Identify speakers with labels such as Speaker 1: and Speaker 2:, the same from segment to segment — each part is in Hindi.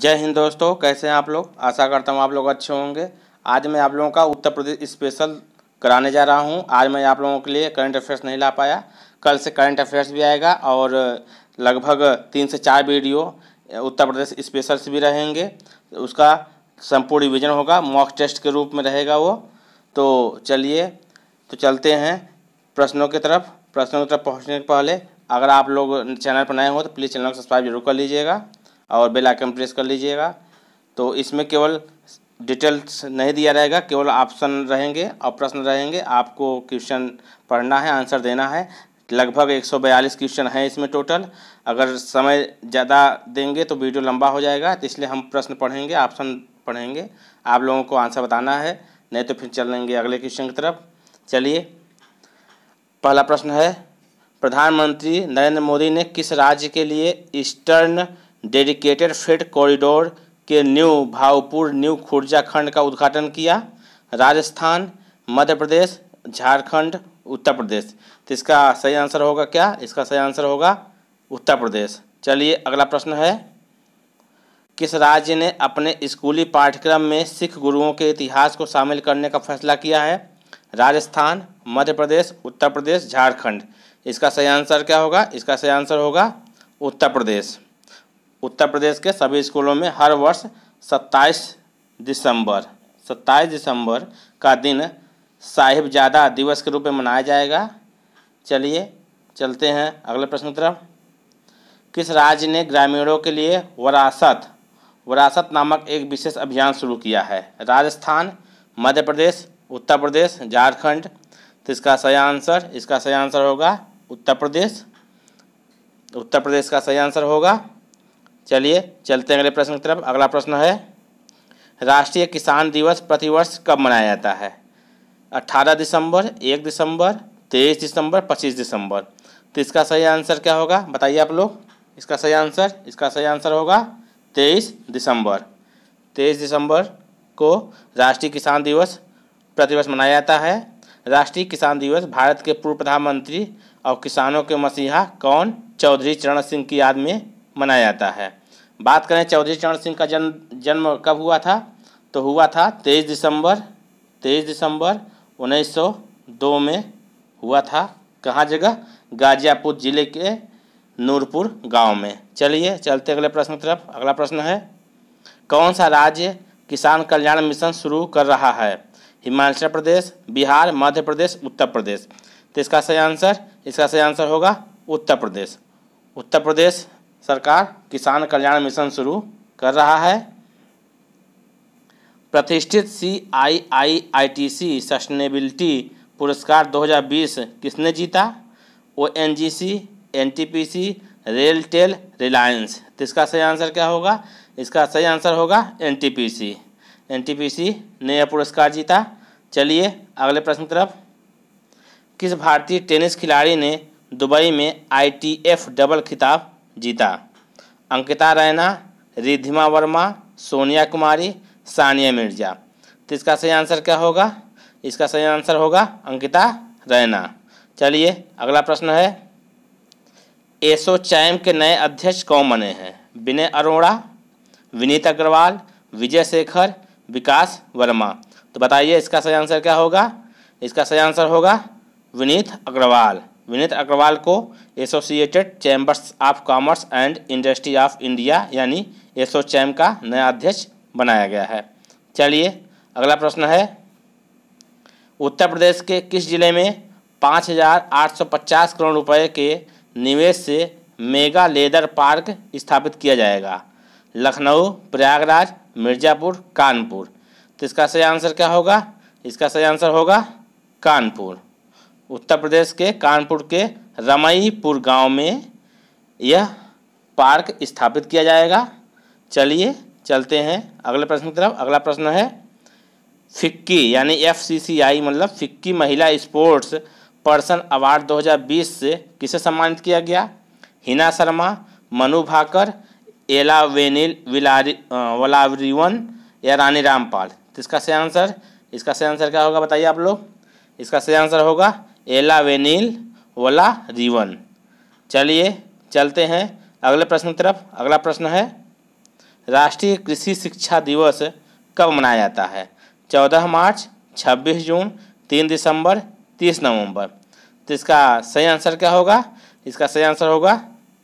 Speaker 1: जय हिंद दोस्तों कैसे हैं आप लोग आशा करता हूँ आप लोग अच्छे होंगे आज मैं आप लोगों का उत्तर प्रदेश स्पेशल कराने जा रहा हूँ आज मैं आप लोगों के लिए करंट अफेयर्स नहीं ला पाया कल से करंट अफेयर्स भी आएगा और लगभग तीन से चार वीडियो उत्तर प्रदेश स्पेशल्स भी रहेंगे उसका संपूर्ण रिविजन होगा मॉक टेस्ट के रूप में रहेगा वो तो चलिए तो चलते हैं प्रश्नों की तरफ प्रश्नों की तरफ पहुँचने के पहले अगर आप लोग चैनल पर नए हो तो प्लीज़ चैनल को सब्सक्राइब जरूर कर लीजिएगा और बेल आइकन प्रेस कर लीजिएगा तो इसमें केवल डिटेल्स नहीं दिया रहेगा केवल ऑप्शन रहेंगे और प्रश्न रहेंगे आपको क्वेश्चन पढ़ना है आंसर देना है लगभग 142 क्वेश्चन हैं इसमें टोटल अगर समय ज़्यादा देंगे तो वीडियो लंबा हो जाएगा तो इसलिए हम प्रश्न पढ़ेंगे ऑप्शन पढ़ेंगे आप लोगों को आंसर बताना है नहीं तो फिर चलेंगे अगले क्वेश्चन की तरफ चलिए पहला प्रश्न है प्रधानमंत्री नरेंद्र मोदी ने किस राज्य के लिए ईस्टर्न डेडिकेटेड फीड कॉरिडोर के न्यू भावपुर न्यू खुर्जा खंड का उद्घाटन किया राजस्थान मध्य प्रदेश झारखंड उत्तर प्रदेश तो इसका सही आंसर होगा क्या इसका सही आंसर होगा उत्तर प्रदेश चलिए अगला प्रश्न है किस राज्य ने अपने स्कूली पाठ्यक्रम में सिख गुरुओं के इतिहास को शामिल करने का फैसला किया है राजस्थान मध्य प्रदेश उत्तर प्रदेश झारखंड इसका सही आंसर क्या होगा इसका सही आंसर होगा उत्तर प्रदेश उत्तर प्रदेश के सभी स्कूलों में हर वर्ष 27 दिसंबर 27 दिसंबर का दिन साहिबजादा दिवस के रूप में मनाया जाएगा चलिए चलते हैं अगले प्रश्न की तरफ किस राज्य ने ग्रामीणों के लिए वरासत वरासत नामक एक विशेष अभियान शुरू किया है राजस्थान मध्य प्रदेश उत्तर प्रदेश झारखंड तो इसका सही आंसर इसका सही आंसर होगा उत्तर प्रदेश उत्तर प्रदेश का सही आंसर होगा चलिए चलते हैं अगले प्रश्न की तरफ अगला प्रश्न है राष्ट्रीय किसान दिवस प्रतिवर्ष कब मनाया जाता है 18 दिसंबर 1 दिसंबर 23 दिसंबर 25 दिसंबर तो इसका सही आंसर क्या होगा बताइए आप लोग इसका सही आंसर इसका सही आंसर होगा 23 दिसंबर 23 दिसंबर को राष्ट्रीय किसान दिवस प्रतिवर्ष मनाया जाता है राष्ट्रीय किसान दिवस भारत के पूर्व प्रधानमंत्री और किसानों के मसीहा कौन चौधरी चरण सिंह की याद में मनाया जाता है बात करें चौधरी चरण सिंह का जन्म जन्म कब हुआ था तो हुआ था तेईस दिसंबर तेईस दिसंबर 1902 में हुआ था कहाँ जगह गाजियापुर जिले के नूरपुर गांव में चलिए चलते अगले प्रश्न की तरफ अगला प्रश्न है कौन सा राज्य किसान कल्याण मिशन शुरू कर रहा है हिमाचल प्रदेश बिहार मध्य प्रदेश उत्तर प्रदेश तो इसका सही आंसर इसका सही आंसर होगा उत्तर प्रदेश उत्तर प्रदेश सरकार किसान कल्याण मिशन शुरू कर रहा है प्रतिष्ठित सी आई आई आई टी सी सस्टेनेबिलिटी पुरस्कार 2020 किसने जीता O N G C N T P C RailTel Reliance तो इसका सही आंसर क्या होगा इसका सही आंसर होगा N T P C N T P C ने यह पुरस्कार जीता चलिए अगले प्रश्न तरफ किस भारतीय टेनिस खिलाड़ी ने दुबई में आई टी एफ डबल खिताब जीता अंकिता रैना रिधिमा वर्मा सोनिया कुमारी सानिया मिर्जा तो इसका सही आंसर क्या होगा इसका सही आंसर होगा अंकिता रैना चलिए अगला प्रश्न है एसो चैम के नए अध्यक्ष कौन बने हैं विनय अरोड़ा विनीत अग्रवाल विजय शेखर विकास वर्मा तो बताइए इसका सही आंसर क्या होगा इसका सही आंसर होगा विनीत अग्रवाल विनीत अग्रवाल को Associated Chambers of Commerce and Industry of India यानी एसोचैम का नया अध्यक्ष बनाया गया है चलिए अगला प्रश्न है उत्तर प्रदेश के किस जिले में 5,850 करोड़ रुपए के निवेश से मेगा लेदर पार्क स्थापित किया जाएगा लखनऊ प्रयागराज मिर्ज़ापुर कानपुर तो इसका सही आंसर क्या होगा इसका सही आंसर होगा कानपुर उत्तर प्रदेश के कानपुर के रमईपुर गांव में यह पार्क स्थापित किया जाएगा चलिए चलते हैं अगले प्रश्न की तरफ अगला प्रश्न है फिक्की यानी एफ सी सी आई मतलब फिक्की महिला स्पोर्ट्स पर्सन अवार्ड 2020 से किसे सम्मानित किया गया हिना शर्मा मनु भाकर एला वेनिल विलारी वलावरीवन या रानी रामपाल तो इसका सही आंसर इसका सही आंसर क्या होगा बताइए आप लोग इसका सही आंसर होगा एलावेनिल वाला रिवन चलिए चलते हैं अगले प्रश्न की तरफ अगला प्रश्न है राष्ट्रीय कृषि शिक्षा दिवस कब मनाया जाता है चौदह मार्च छब्बीस जून तीन दिसंबर तीस नवंबर तो इसका सही आंसर क्या होगा इसका सही आंसर होगा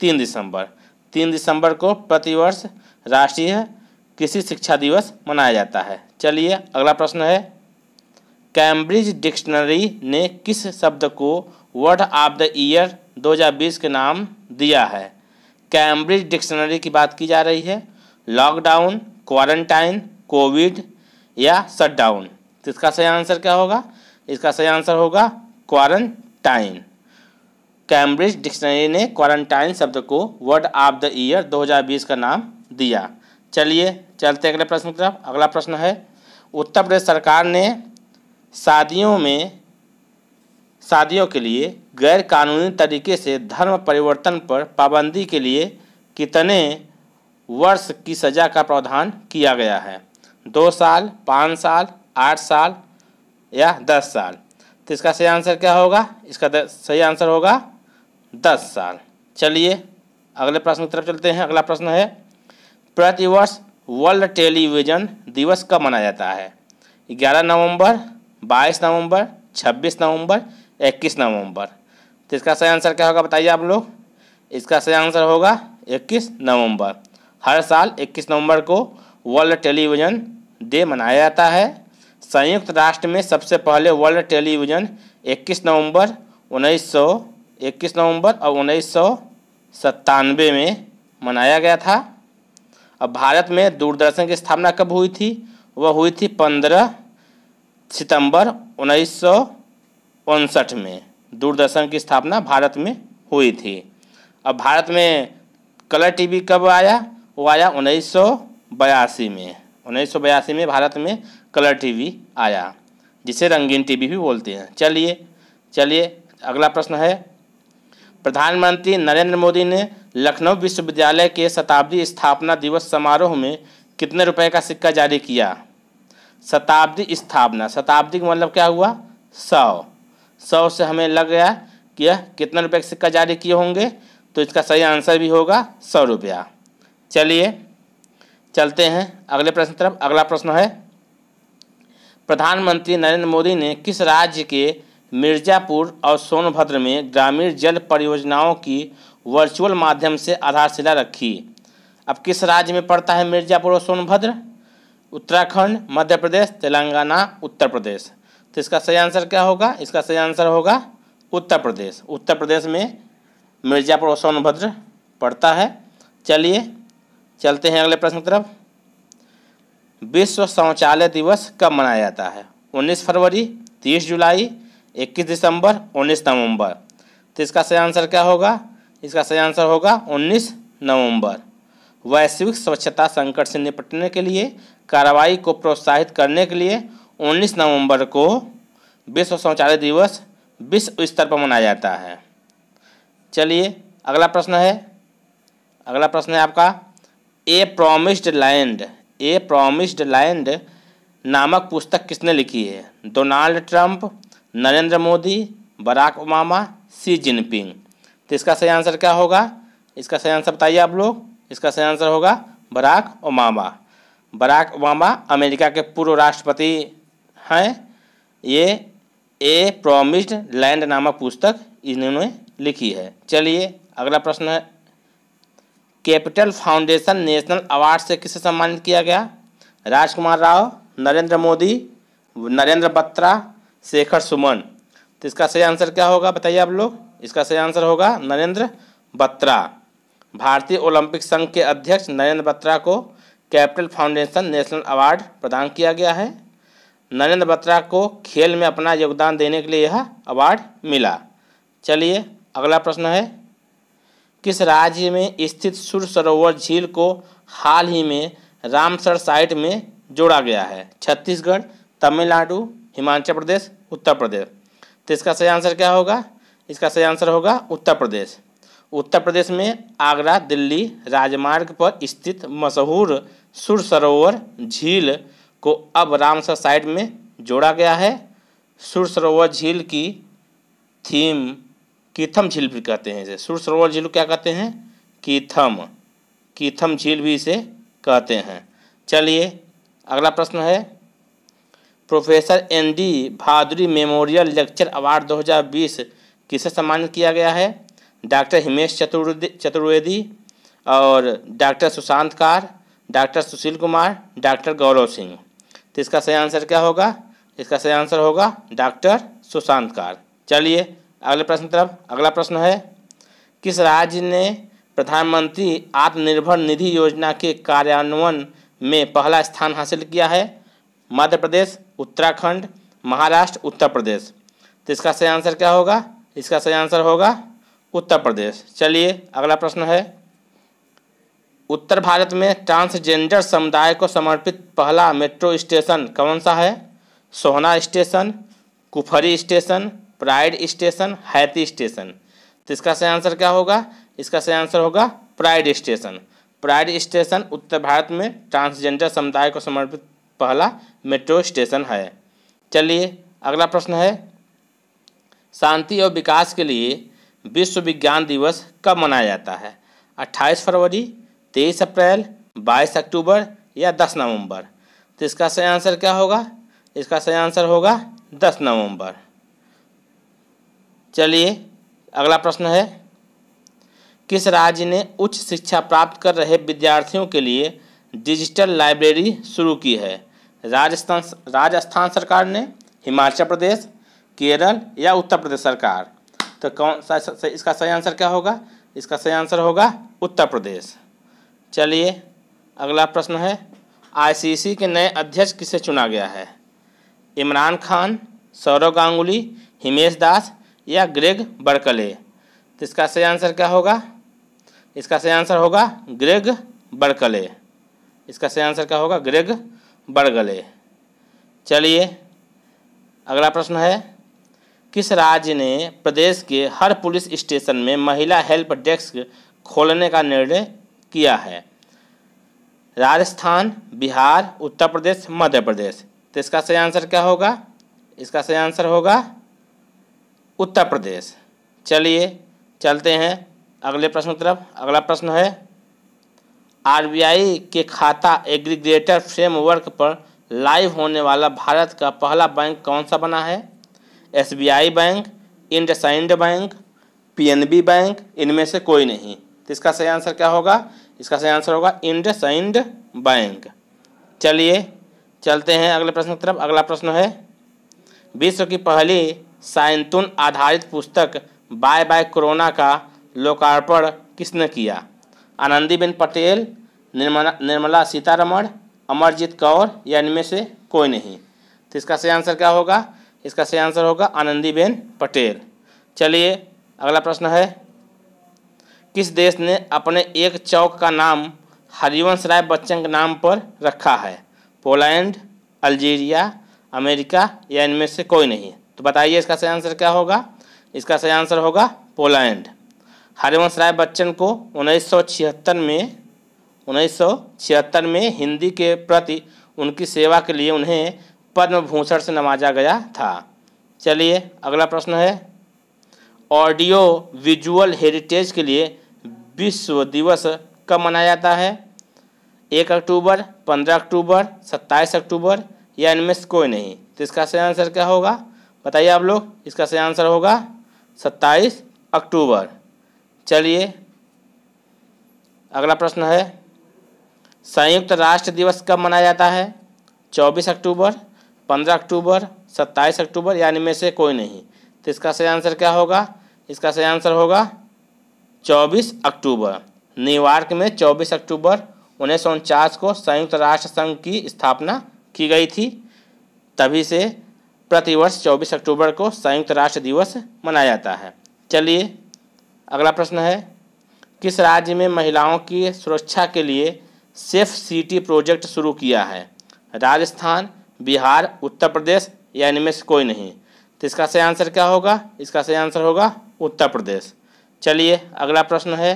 Speaker 1: तीन दिसंबर तीन दिसंबर को प्रतिवर्ष राष्ट्रीय कृषि शिक्षा दिवस मनाया जाता है चलिए अगला प्रश्न है कैम्ब्रिज डिक्शनरी ने किस शब्द को वर्ड ऑफ द ईयर 2020 के नाम दिया है कैम्ब्रिज डिक्शनरी की बात की जा रही है लॉकडाउन क्वारंटाइन कोविड या शटडाउन तो इसका सही आंसर क्या होगा इसका सही आंसर होगा क्वारंटाइन कैम्ब्रिज डिक्शनरी ने क्वारंटाइन शब्द को वर्ड ऑफ द ईयर 2020 का नाम दिया चलिए चलते अगले प्रश्न की तरफ अगला प्रश्न है उत्तर प्रदेश सरकार ने शादियों में शादियों के लिए गैर कानूनी तरीके से धर्म परिवर्तन पर पाबंदी के लिए कितने वर्ष की सज़ा का प्रावधान किया गया है दो साल पाँच साल आठ साल या दस साल तो इसका सही आंसर क्या होगा इसका सही आंसर होगा दस साल चलिए अगले प्रश्न की तरफ चलते हैं अगला प्रश्न है प्रतिवर्ष वर्ल्ड टेलीविज़न दिवस कब मनाया जाता है ग्यारह नवंबर बाईस नवंबर छब्बीस नवंबर इक्कीस नवंबर तो इसका सही आंसर क्या होगा बताइए आप लोग इसका सही आंसर होगा इक्कीस नवंबर हर साल इक्कीस नवंबर को वर्ल्ड टेलीविज़न डे मनाया जाता है संयुक्त राष्ट्र में सबसे पहले वर्ल्ड टेलीविज़न इक्कीस नवंबर उन्नीस इक्कीस नवंबर और उन्नीस में मनाया गया था अब भारत में दूरदर्शन की स्थापना कब हुई थी वह हुई थी पंद्रह सितंबर उन्नीस में दूरदर्शन की स्थापना भारत में हुई थी अब भारत में कलर टीवी कब आया वो आया उन्नीस में उन्नीस में भारत में कलर टीवी आया जिसे रंगीन टीवी भी बोलते हैं चलिए चलिए अगला प्रश्न है प्रधानमंत्री नरेंद्र मोदी ने लखनऊ विश्वविद्यालय के शताब्दी स्थापना दिवस समारोह में कितने रुपए का सिक्का जारी किया शताब्दी स्थापना शताब्दी का मतलब क्या हुआ सौ सौ से हमें लग गया कि यह कितना रुपये के सिक्का जारी किए होंगे तो इसका सही आंसर भी होगा सौ रुपया चलिए चलते हैं अगले प्रश्न तरफ अगला प्रश्न है प्रधानमंत्री नरेंद्र मोदी ने किस राज्य के मिर्जापुर और सोनभद्र में ग्रामीण जल परियोजनाओं की वर्चुअल माध्यम से आधारशिला रखी अब किस राज्य में पड़ता है मिर्जापुर और सोनभद्र उत्तराखंड मध्य प्रदेश तेलंगाना उत्तर प्रदेश तो इसका सही आंसर क्या होगा इसका सही आंसर होगा उत्तर प्रदेश उत्तर प्रदेश में मिर्जापुर और सोनभद्र पड़ता है चलिए चलते हैं अगले प्रश्न की तरफ विश्व शौचालय दिवस कब मनाया जाता है 19 फरवरी 30 जुलाई 21 दिसंबर 19 नवंबर तो इसका सही आंसर क्या होगा इसका सही आंसर होगा 19 नवंबर वैश्विक स्वच्छता संकट से निपटने के लिए कार्रवाई को प्रोत्साहित करने के लिए 19 नवंबर को विश्व शौचालय दिवस विश्व स्तर पर मनाया जाता है चलिए अगला प्रश्न है अगला प्रश्न है आपका a promised land a promised land नामक पुस्तक किसने लिखी है Donald Trump Narendra Modi Barack Obama Xi Jinping तो इसका सही आंसर क्या होगा इसका सही आंसर बताइए आप लोग इसका सही आंसर होगा Barack Obama Barack Obama America के पूर्व राष्ट्रपति हैं ये ए प्रोमिस्ड लैंड नामक पुस्तक इन्होंने लिखी है चलिए अगला प्रश्न है कैपिटल फाउंडेशन नेशनल अवार्ड से किसे सम्मानित किया गया राजकुमार राव नरेंद्र मोदी नरेंद्र बत्रा शेखर सुमन तो इसका सही आंसर क्या होगा बताइए आप लोग इसका सही आंसर होगा नरेंद्र बत्रा भारतीय ओलंपिक संघ के अध्यक्ष नरेंद्र बत्रा को कैपिटल फाउंडेशन नेशनल अवार्ड प्रदान किया गया है नरेंद्र बत्रा को खेल में अपना योगदान देने के लिए यह अवार्ड मिला चलिए अगला प्रश्न है किस राज्य में स्थित सुर सरोवर झील को हाल ही में रामसर साइट में जोड़ा गया है छत्तीसगढ़ तमिलनाडु हिमाचल प्रदेश उत्तर प्रदेश तो इसका सही आंसर क्या होगा इसका सही आंसर होगा उत्तर प्रदेश उत्तर प्रदेश में आगरा दिल्ली राजमार्ग पर स्थित मशहूर सुर सरोवर झील को अब रामसर साइड में जोड़ा गया है सुर सरोवर झील की थीम कीथम झील भी कहते हैं इसे सुर सरोवर झील क्या कहते हैं कीथम कीथम झील भी इसे कहते हैं चलिए अगला प्रश्न है professor N D Bhaduri memorial lecture award 2020 किसे सम्मानित किया गया है डॉक्टर हिमेश चतुर्वेदी और doctor Sushant Kar doctor Sushil Kumar doctor Gaurav Singh तो इसका सही आंसर क्या होगा इसका सही आंसर होगा डॉक्टर सुशांत कार चलिए अगले प्रश्न तरफ अगला प्रश्न है किस राज्य ने प्रधानमंत्री आत्मनिर्भर निधि योजना के कार्यान्वयन में पहला स्थान हासिल किया है मध्य प्रदेश उत्तराखंड महाराष्ट्र उत्तर प्रदेश तो इसका सही आंसर क्या होगा इसका सही आंसर होगा उत्तर प्रदेश चलिए अगला प्रश्न है उत्तर भारत में ट्रांसजेंडर समुदाय को समर्पित पहला मेट्रो स्टेशन कौन सा है Sohna station Kufri station pride station Haiti station तो इसका सही आंसर क्या होगा इसका सही आंसर होगा प्राइड स्टेशन प्राइड स्टेशन उत्तर भारत में ट्रांसजेंडर समुदाय को समर्पित पहला मेट्रो स्टेशन है चलिए अगला प्रश्न है शांति और विकास के लिए विश्व विज्ञान दिवस कब मनाया जाता है अट्ठाईस फरवरी तेईस अप्रैल बाईस अक्टूबर या दस नवंबर तो इसका सही आंसर क्या होगा इसका सही आंसर होगा दस नवंबर चलिए अगला प्रश्न है किस राज्य ने उच्च शिक्षा प्राप्त कर रहे विद्यार्थियों के लिए डिजिटल लाइब्रेरी शुरू की है राजस्थान राजस्थान सरकार ने हिमाचल प्रदेश केरल या उत्तर प्रदेश सरकार तो कौन सा इसका सही आंसर क्या होगा इसका सही आंसर होगा उत्तर प्रदेश चलिए अगला प्रश्न है आईसीसी के नए अध्यक्ष किसे चुना गया है इमरान खान सौरव गांगुली हिमेश दास या ग्रेग बड़कले तो इसका सही आंसर क्या होगा इसका सही आंसर होगा ग्रेग बरकले इसका सही आंसर क्या होगा ग्रेग बरगले चलिए अगला प्रश्न है किस राज्य ने प्रदेश के हर पुलिस स्टेशन में महिला हेल्प डेस्क खोलने का निर्णय किया है राजस्थान बिहार उत्तर प्रदेश मध्य प्रदेश तो इसका सही आंसर क्या होगा इसका सही आंसर होगा उत्तर प्रदेश चलिए चलते हैं अगले प्रश्न की तरफ अगला प्रश्न है आरबीआई के खाता एग्रीग्रेटर फ्रेमवर्क पर लाइव होने वाला भारत का पहला बैंक कौन सा बना है SBI bank IndusInd bank PNB bank इनमें से कोई नहीं तो इसका सही आंसर क्या होगा इसका सही आंसर होगा इंड साइंड बैंक चलिए चलते हैं अगले प्रश्न की तरफ अगला प्रश्न है विश्व की पहली साइंतुन आधारित पुस्तक बाय बाय कोरोना का लोकार्पण किसने किया आनंदीबेन पटेल निर्मला निर्मला सीतारमण अमरजीत कौर या इनमें से कोई नहीं तो इसका सही आंसर क्या होगा इसका सही आंसर होगा आनंदीबेन पटेल चलिए अगला प्रश्न है किस देश ने अपने एक चौक का नाम हरिवंश राय बच्चन के नाम पर रखा है पोलैंड अल्जीरिया अमेरिका या इनमें से कोई नहीं तो बताइए इसका सही आंसर क्या होगा इसका सही आंसर होगा पोलैंड हरिवंश राय बच्चन को 1976 में 1976 में हिंदी के प्रति उनकी सेवा के लिए उन्हें पद्म भूषण से नवाजा गया था चलिए अगला प्रश्न है ऑडियो विजुअल हेरिटेज के लिए विश्व दिवस कब मनाया जाता है एक अक्टूबर पंद्रह अक्टूबर सत्ताईस अक्टूबर या इनमें से कोई नहीं तो इसका सही आंसर क्या होगा बताइए आप लोग इसका सही आंसर होगा सत्ताईस अक्टूबर चलिए अगला प्रश्न है संयुक्त राष्ट्र दिवस कब मनाया जाता है चौबीस अक्टूबर पंद्रह अक्टूबर सत्ताईस अक्टूबर यानी में से कोई नहीं तो इसका सही आंसर क्या होगा इसका सही आंसर होगा 24 अक्टूबर न्यूयॉर्क में 24 अक्टूबर उन्नीस को संयुक्त राष्ट्र संघ की स्थापना की गई थी तभी से प्रतिवर्ष 24 अक्टूबर को संयुक्त राष्ट्र दिवस मनाया जाता है चलिए अगला प्रश्न है किस राज्य में महिलाओं की सुरक्षा के लिए सेफ सिटी प्रोजेक्ट शुरू किया है राजस्थान बिहार उत्तर प्रदेश या इनमें से कोई नहीं तो इसका सही आंसर क्या होगा इसका सही आंसर होगा उत्तर प्रदेश चलिए अगला प्रश्न है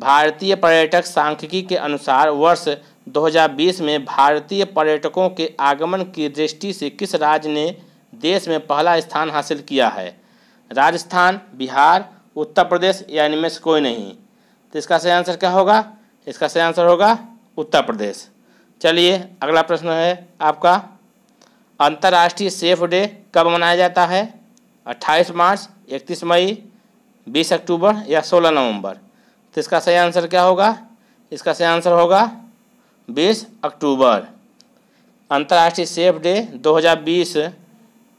Speaker 1: भारतीय पर्यटक सांख्यिकी के अनुसार वर्ष 2020 में भारतीय पर्यटकों के आगमन की दृष्टि से किस राज्य ने देश में पहला स्थान हासिल किया है राजस्थान बिहार उत्तर प्रदेश या इनमें से कोई नहीं तो इसका सही आंसर क्या होगा इसका सही आंसर होगा उत्तर प्रदेश चलिए अगला प्रश्न है आपका अंतर्राष्ट्रीय सेफ डे कब मनाया जाता है 28 मार्च 31 मई बीस अक्टूबर या सोलह नवंबर तो इसका सही आंसर क्या होगा इसका सही आंसर होगा बीस अक्टूबर अंतर्राष्ट्रीय सेफ डे 2020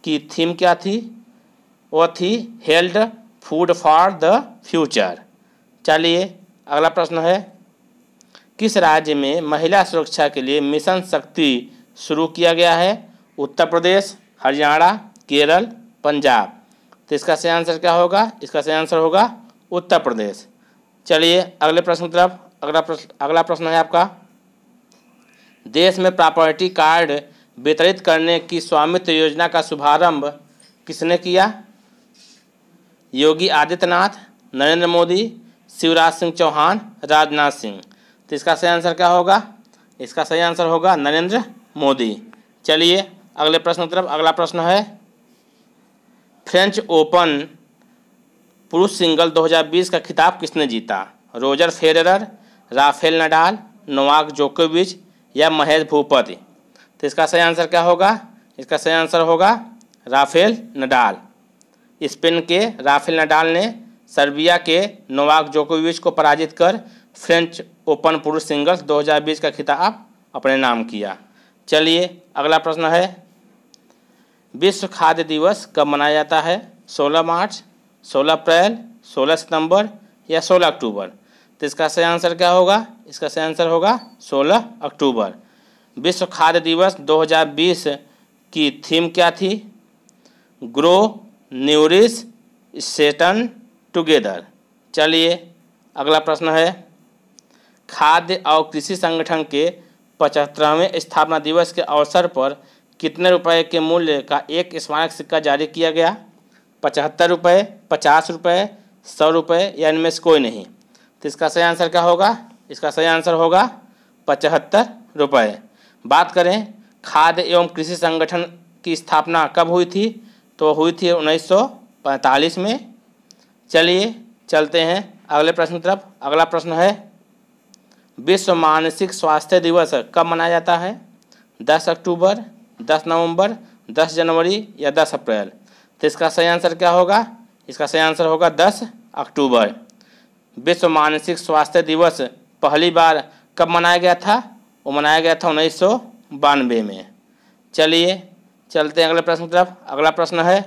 Speaker 1: की थीम क्या थी वो थी held food for the future चलिए अगला प्रश्न है किस राज्य में महिला सुरक्षा के लिए मिशन शक्ति शुरू किया गया है उत्तर प्रदेश हरियाणा केरल पंजाब तो इसका सही आंसर क्या होगा इसका सही आंसर होगा उत्तर प्रदेश चलिए अगले प्रश्न तरफ अगला प्रश्न अगला प्रश्न है आपका देश में प्रॉपर्टी कार्ड वितरित करने की स्वामित्व योजना का शुभारंभ किसने किया योगी आदित्यनाथ नरेंद्र मोदी शिवराज सिंह चौहान राजनाथ सिंह तो इसका सही आंसर क्या होगा इसका सही आंसर होगा नरेंद्र मोदी चलिए अगले प्रश्न तरफ अगला प्रश्न है फ्रेंच ओपन पुरुष सिंगल 2020 का खिताब किसने जीता Roger Federer Rafael Nadal Novak जोकोविच या महेश भूपति तो इसका सही आंसर क्या होगा इसका सही आंसर होगा राफेल नडाल स्पेन के राफेल नडाल ने सर्बिया के नोवाक जोकोविच को पराजित कर फ्रेंच ओपन पुरुष सिंगल्स 2020 का खिताब अपने नाम किया चलिए अगला प्रश्न है विश्व खाद्य दिवस कब मनाया जाता है 16 मार्च 16 अप्रैल 16 सितंबर या 16 अक्टूबर तो इसका सही आंसर क्या होगा इसका सही आंसर होगा 16 अक्टूबर विश्व खाद्य दिवस 2020 की थीम क्या थी ग्रो न्यूरिस सेटन टुगेदर चलिए अगला प्रश्न है खाद्य और कृषि संगठन के पचहत्तरवें स्थापना दिवस के अवसर पर कितने रुपए के मूल्य का एक स्मारक सिक्का जारी किया गया पचहत्तर रुपये पचास रुपये सौ रुपये या इनमें से कोई नहीं तो इसका सही आंसर क्या होगा इसका सही आंसर होगा पचहत्तर रुपये बात करें खाद्य एवं कृषि संगठन की स्थापना कब हुई थी तो हुई थी 1945 में चलिए चलते हैं अगले प्रश्न तरफ अगला प्रश्न है विश्व मानसिक स्वास्थ्य दिवस कब मनाया जाता है 10 अक्टूबर दस नवंबर दस जनवरी या दस अप्रैल तो इसका सही आंसर क्या होगा इसका सही आंसर होगा दस अक्टूबर विश्व मानसिक स्वास्थ्य दिवस पहली बार कब मनाया गया था वो मनाया गया था उन्नीस सौ बानवे में चलिए चलते हैं अगले प्रश्न की तरफ अगला प्रश्न है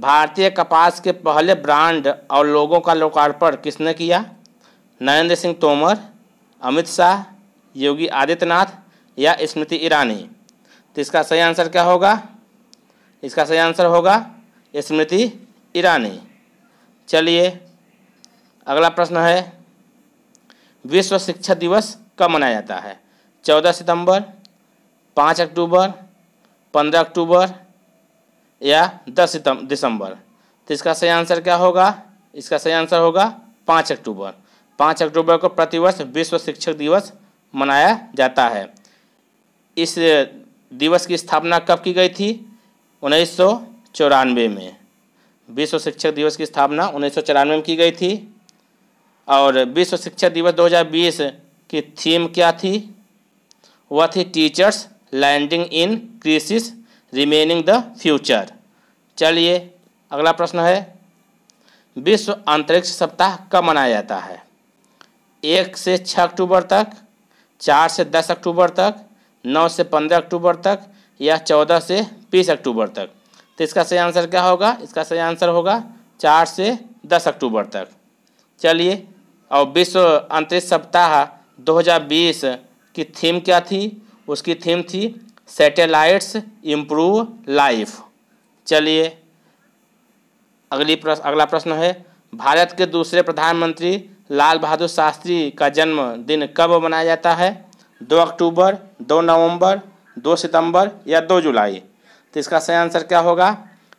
Speaker 1: भारतीय कपास के पहले ब्रांड और लोगों का लोकार्पण किसने किया नरेंद्र सिंह तोमर अमित शाह योगी आदित्यनाथ या स्मृति ईरानी तो इसका सही आंसर क्या होगा इसका सही आंसर होगा स्मृति ईरानी चलिए अगला प्रश्न है विश्व शिक्षा दिवस कब मनाया जाता है चौदह सितंबर पाँच अक्टूबर पंद्रह अक्टूबर या दस सितम दिसंबर तो इसका सही आंसर क्या होगा इसका सही आंसर होगा पाँच अक्टूबर पाँच अक्टूबर को प्रतिवर्ष विश्व शिक्षक दिवस मनाया जाता है इस दिवस की स्थापना कब की गई थी उन्नीस में विश्व शिक्षक दिवस की स्थापना उन्नीस में की गई थी और विश्व शिक्षक दिवस 2020 की थीम क्या थी वह थी teachers leading in crisis reimagining the future चलिए अगला प्रश्न है विश्व अंतरिक्ष सप्ताह कब मनाया जाता है एक से छः अक्टूबर तक चार से दस अक्टूबर तक नौ से पंद्रह अक्टूबर तक या चौदह से बीस अक्टूबर तक तो इसका सही आंसर क्या होगा इसका सही आंसर होगा चार से दस अक्टूबर तक चलिए और विश्व अंतरिक्ष सप्ताह 2020 की थीम क्या थी उसकी थीम थी सैटेलाइट्स इम्प्रूव लाइफ चलिए अगली प्रश्न अगला प्रश्न है भारत के दूसरे प्रधानमंत्री लाल बहादुर शास्त्री का जन्म दिन कब मनाया जाता है दो अक्टूबर दो नवंबर दो सितंबर या दो जुलाई तो इसका सही आंसर क्या होगा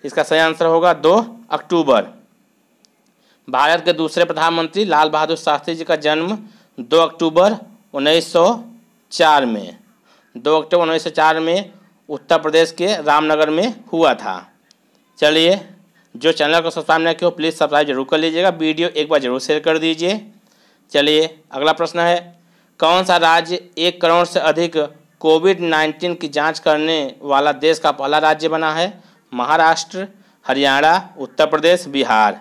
Speaker 1: इसका सही आंसर होगा दो अक्टूबर भारत के दूसरे प्रधानमंत्री लाल बहादुर शास्त्री जी का जन्म दो अक्टूबर 1904 में दो अक्टूबर 1904 में उत्तर प्रदेश के रामनगर में हुआ था चलिए जो चैनल को सब्सक्राइब ना किया प्लीज़ सब्सक्राइब जरूर कर लीजिएगा वीडियो एक बार जरूर शेयर कर दीजिए चलिए अगला प्रश्न है कौन सा राज्य एक करोड़ से अधिक कोविड नाइन्टीन की जांच करने वाला देश का पहला राज्य बना है महाराष्ट्र हरियाणा उत्तर प्रदेश बिहार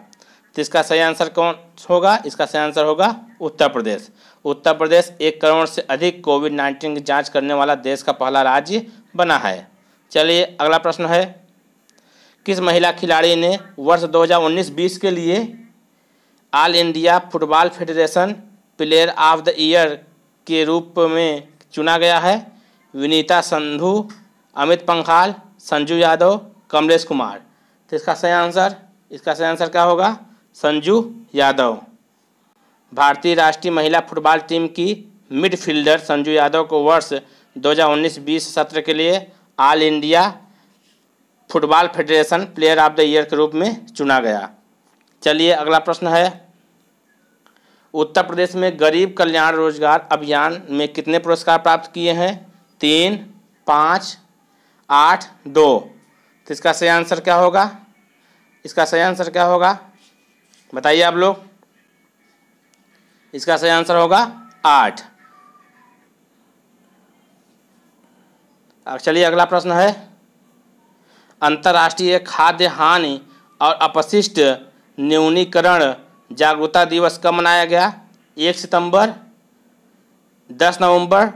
Speaker 1: तो इसका सही आंसर कौन होगा इसका सही आंसर होगा उत्तर प्रदेश उत्तर प्रदेश एक करोड़ से अधिक कोविड नाइन्टीन की जांच करने वाला देश का पहला राज्य बना है चलिए अगला प्रश्न है किस महिला खिलाड़ी ने वर्ष 2019-20 के लिए All India Football Federation player of the year के रूप में चुना गया है विनीता संधु अमित पंखाल संजू यादव कमलेश कुमार तो इसका सही आंसर इसका सही आंसर क्या होगा संजू यादव भारतीय राष्ट्रीय महिला फुटबॉल टीम की मिडफील्डर संजू यादव को वर्ष 2019-20 सत्र के लिए All India Football Federation player of the year के रूप में चुना गया चलिए अगला प्रश्न है उत्तर प्रदेश में गरीब कल्याण रोजगार अभियान में कितने पुरस्कार प्राप्त किए हैं तीन पाँच आठ दो तो इसका सही आंसर क्या होगा इसका सही आंसर क्या होगा बताइए आप लोग इसका सही आंसर होगा आठ अब चलिए अगला प्रश्न है अंतर्राष्ट्रीय खाद्य हानि और अपशिष्ट न्यूनीकरण जागरूकता दिवस कब मनाया गया एक सितंबर दस नवंबर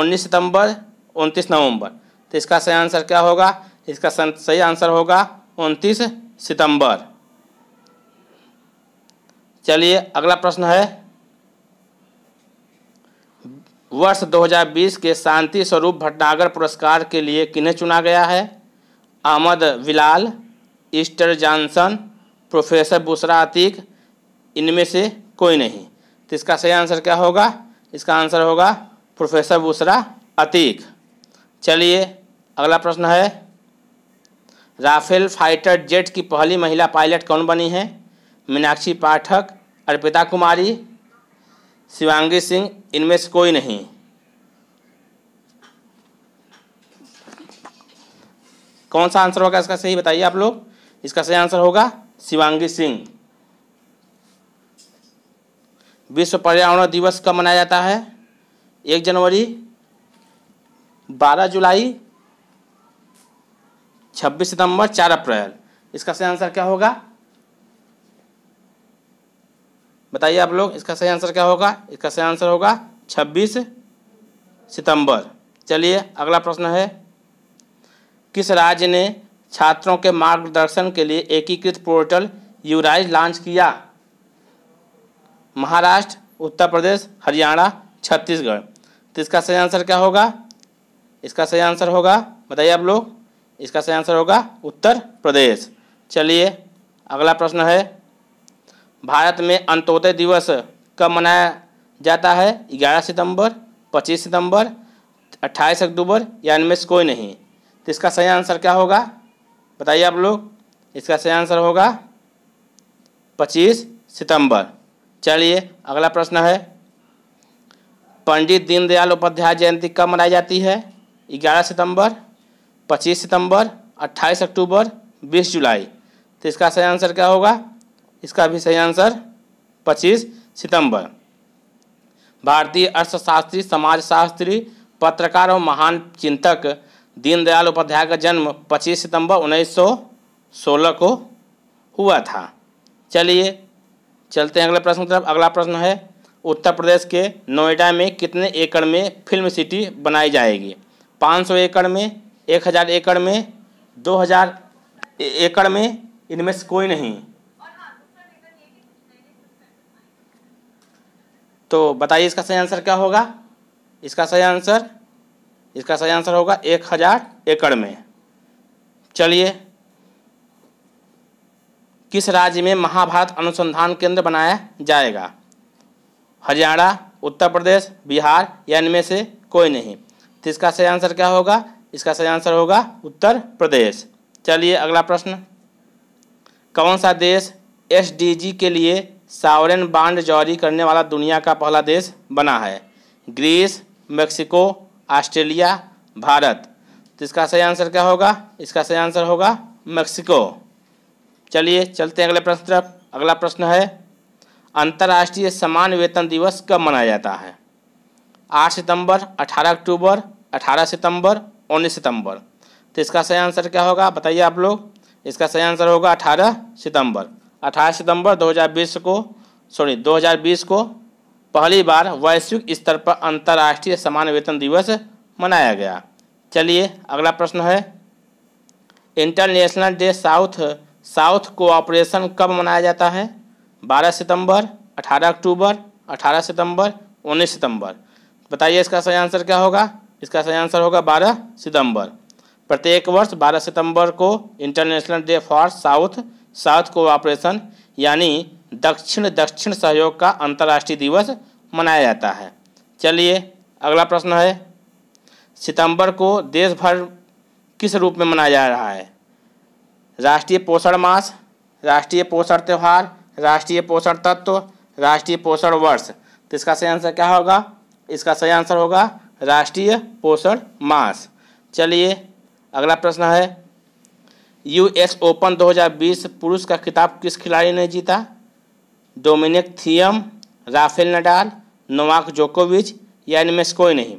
Speaker 1: उन्नीस सितंबर उनतीस नवंबर तो इसका सही आंसर क्या होगा इसका सही आंसर होगा उनतीस सितंबर चलिए अगला प्रश्न है वर्ष 2020 के शांति स्वरूप भटनागर पुरस्कार के लिए किन्हें चुना गया है Ahmad Bilal Esther Johnson professor Busra Atiq इनमें से कोई नहीं तो इसका सही आंसर क्या होगा इसका आंसर होगा प्रोफेसर बुसरा अतीक चलिए अगला प्रश्न है राफेल फाइटर जेट की पहली महिला पायलट कौन बनी है मीनाक्षी पाठक अर्पिता कुमारी शिवांगी सिंह इनमें से कोई नहीं कौन सा आंसर होगा इसका सही बताइए आप लोग इसका सही आंसर होगा शिवांगी सिंह विश्व पर्यावरण दिवस कब मनाया जाता है एक जनवरी बारह जुलाई छब्बीस सितंबर चार अप्रैल इसका सही आंसर क्या होगा बताइए आप लोग इसका सही आंसर क्या होगा इसका सही आंसर होगा छब्बीस सितंबर चलिए अगला प्रश्न है किस राज्य ने छात्रों के मार्गदर्शन के लिए एकीकृत पोर्टल यूराइज लॉन्च किया महाराष्ट्र उत्तर प्रदेश हरियाणा छत्तीसगढ़ तो इसका सही आंसर क्या होगा इसका सही आंसर होगा बताइए आप लोग इसका सही आंसर होगा उत्तर प्रदेश चलिए अगला प्रश्न है भारत में अंत्योदय दिवस कब मनाया जाता है 11 सितंबर 25 सितंबर 28 अक्टूबर या इनमें से कोई नहीं तो इसका सही आंसर क्या होगा बताइए आप लोग इसका सही आंसर होगा 25 सितंबर चलिए अगला प्रश्न है पंडित दीनदयाल उपाध्याय जयंती कब मनाई जाती है 11 सितंबर 25 सितंबर 28 अक्टूबर 20 जुलाई तो इसका सही आंसर क्या होगा इसका भी सही आंसर 25 सितंबर भारतीय अर्थशास्त्री समाजशास्त्री पत्रकार और महान चिंतक दीनदयाल उपाध्याय का जन्म 25 सितंबर 1916 को हुआ था चलिए चलते हैं अगले प्रश्न तरफ मतलब अगला प्रश्न है उत्तर प्रदेश के नोएडा में कितने एकड़ में फिल्म सिटी बनाई जाएगी 500 एकड़ में 1000 एकड़ में 2000 एकड़ में इनमें से कोई नहीं तो बताइए इसका सही आंसर क्या होगा इसका सही आंसर इसका सही आंसर होगा एक हज़ार एकड़ में चलिए किस राज्य में महाभारत अनुसंधान केंद्र बनाया जाएगा हरियाणा उत्तर प्रदेश बिहार या इनमें से कोई नहीं तो इसका सही आंसर क्या होगा इसका सही आंसर होगा उत्तर प्रदेश चलिए अगला प्रश्न कौन सा देश एस के लिए सावरन बांड जारी करने वाला दुनिया का पहला देश बना है ग्रीस मेक्सिको ऑस्ट्रेलिया भारत तो इसका सही आंसर क्या होगा इसका सही आंसर होगा मेक्सिको चलिए चलते हैं अगले प्रश्न तरफ अगला प्रश्न है अंतर्राष्ट्रीय समान वेतन दिवस कब मनाया जाता है आठ सितंबर अठारह अक्टूबर अठारह सितंबर उन्नीस सितंबर तो इसका सही आंसर क्या होगा बताइए आप लोग इसका सही आंसर होगा अठारह सितंबर अठारह सितंबर 2020 को सॉरी 2020 को पहली बार वैश्विक स्तर पर अंतर्राष्ट्रीय समान वेतन दिवस मनाया गया चलिए अगला प्रश्न है International Day South South Cooperation कब मनाया जाता है 12 सितंबर 18 अक्टूबर 18 सितंबर 19 सितंबर बताइए इसका सही आंसर क्या होगा इसका सही आंसर होगा 12 सितंबर प्रत्येक वर्ष 12 सितंबर को International Day for South South Cooperation यानी दक्षिण दक्षिण सहयोग का अंतर्राष्ट्रीय दिवस मनाया जाता है चलिए अगला प्रश्न है सितंबर को देश भर किस रूप में मनाया जा रहा है राष्ट्रीय पोषण मास राष्ट्रीय पोषण त्यौहार राष्ट्रीय पोषण तत्व राष्ट्रीय पोषण वर्ष तो इसका सही आंसर क्या होगा इसका सही आंसर होगा राष्ट्रीय पोषण मास चलिए अगला प्रश्न है यूएस ओपन 2020 पुरुष का खिताब किस खिलाड़ी ने जीता Dominic Thiem Rafael Nadal Novak जोकोविच या इनमें से कोई नहीं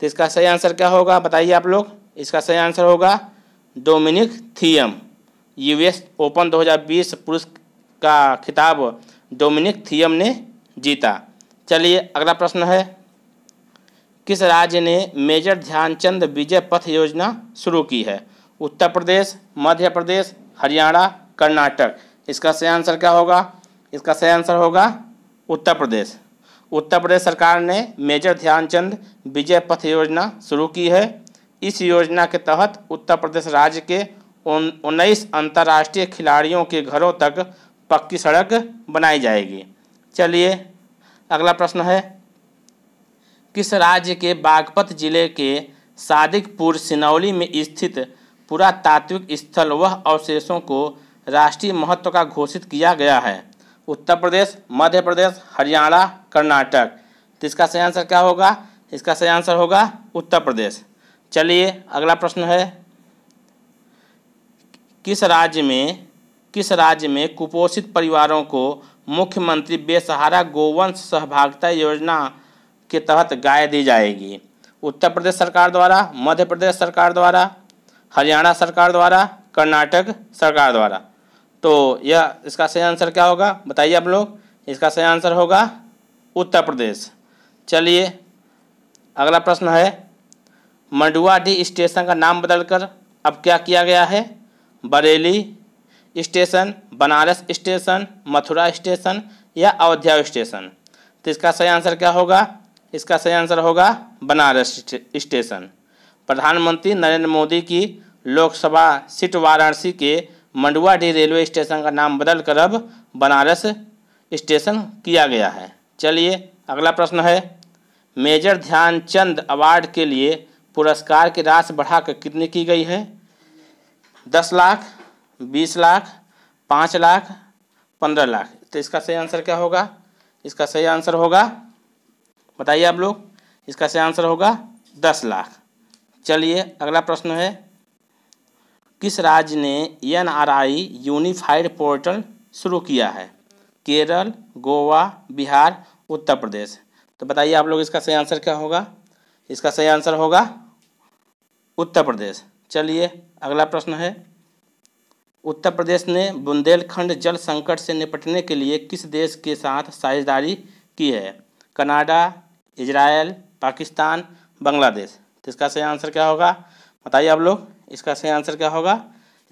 Speaker 1: तो इसका सही आंसर क्या होगा बताइए आप लोग इसका सही आंसर होगा डोमिनिक थियम यूएस ओपन 2020 पुरुष का खिताब डोमिनिक थियम ने जीता चलिए अगला प्रश्न है किस राज्य ने मेजर ध्यानचंद विजय पथ योजना शुरू की है उत्तर प्रदेश मध्य प्रदेश हरियाणा कर्नाटक इसका सही आंसर क्या होगा इसका सही आंसर होगा उत्तर प्रदेश उत्तर प्रदेश सरकार ने मेजर ध्यानचंद विजय पथ योजना शुरू की है इस योजना के तहत उत्तर प्रदेश राज्य के उन्नीस अंतर्राष्ट्रीय खिलाड़ियों के घरों तक पक्की सड़क बनाई जाएगी चलिए अगला प्रश्न है किस राज्य के बागपत जिले के सादिकपुर सिनौली में स्थित पुरातात्विक स्थल वह अवशेषों को राष्ट्रीय महत्व का घोषित किया गया है उत्तर प्रदेश मध्य प्रदेश हरियाणा कर्नाटक तो इसका सही आंसर क्या होगा इसका सही आंसर होगा उत्तर प्रदेश चलिए अगला प्रश्न है किस राज्य में किस राज्य में कुपोषित परिवारों को मुख्यमंत्री बेसहारा गोवंश सहभागिता योजना के तहत गाय दी जाएगी उत्तर प्रदेश सरकार द्वारा मध्य प्रदेश सरकार द्वारा हरियाणा सरकार द्वारा कर्नाटक सरकार द्वारा तो यह इसका सही आंसर क्या होगा बताइए आप लोग इसका सही आंसर होगा उत्तर प्रदेश चलिए अगला प्रश्न है मंडुआडी स्टेशन का नाम बदलकर अब क्या किया गया है Bareilly station Banaras station Mathura station या अयोध्या स्टेशन तो इसका सही आंसर क्या होगा इसका सही आंसर होगा बनारस स्टेशन प्रधानमंत्री नरेंद्र मोदी की लोकसभा सीट वाराणसी के डी रेलवे स्टेशन का नाम बदल कर अब बनारस स्टेशन किया गया है चलिए अगला प्रश्न है मेजर ध्यानचंद अवार्ड के लिए पुरस्कार की राशि बढ़ाकर कितनी की गई है दस लाख बीस लाख पाँच लाख पंद्रह लाख तो इसका सही आंसर क्या होगा इसका सही आंसर होगा बताइए आप लोग इसका सही आंसर होगा दस लाख चलिए अगला प्रश्न है किस राज्य ने N R I unified portal शुरू किया है केरल गोवा बिहार उत्तर प्रदेश तो बताइए आप लोग इसका सही आंसर क्या होगा इसका सही आंसर होगा उत्तर प्रदेश चलिए अगला प्रश्न है उत्तर प्रदेश ने बुंदेलखंड जल संकट से निपटने के लिए किस देश के साथ साझेदारी की है कनाडा इजराइल पाकिस्तान बांग्लादेश तो इसका सही आंसर क्या होगा बताइए आप लोग इसका सही आंसर क्या होगा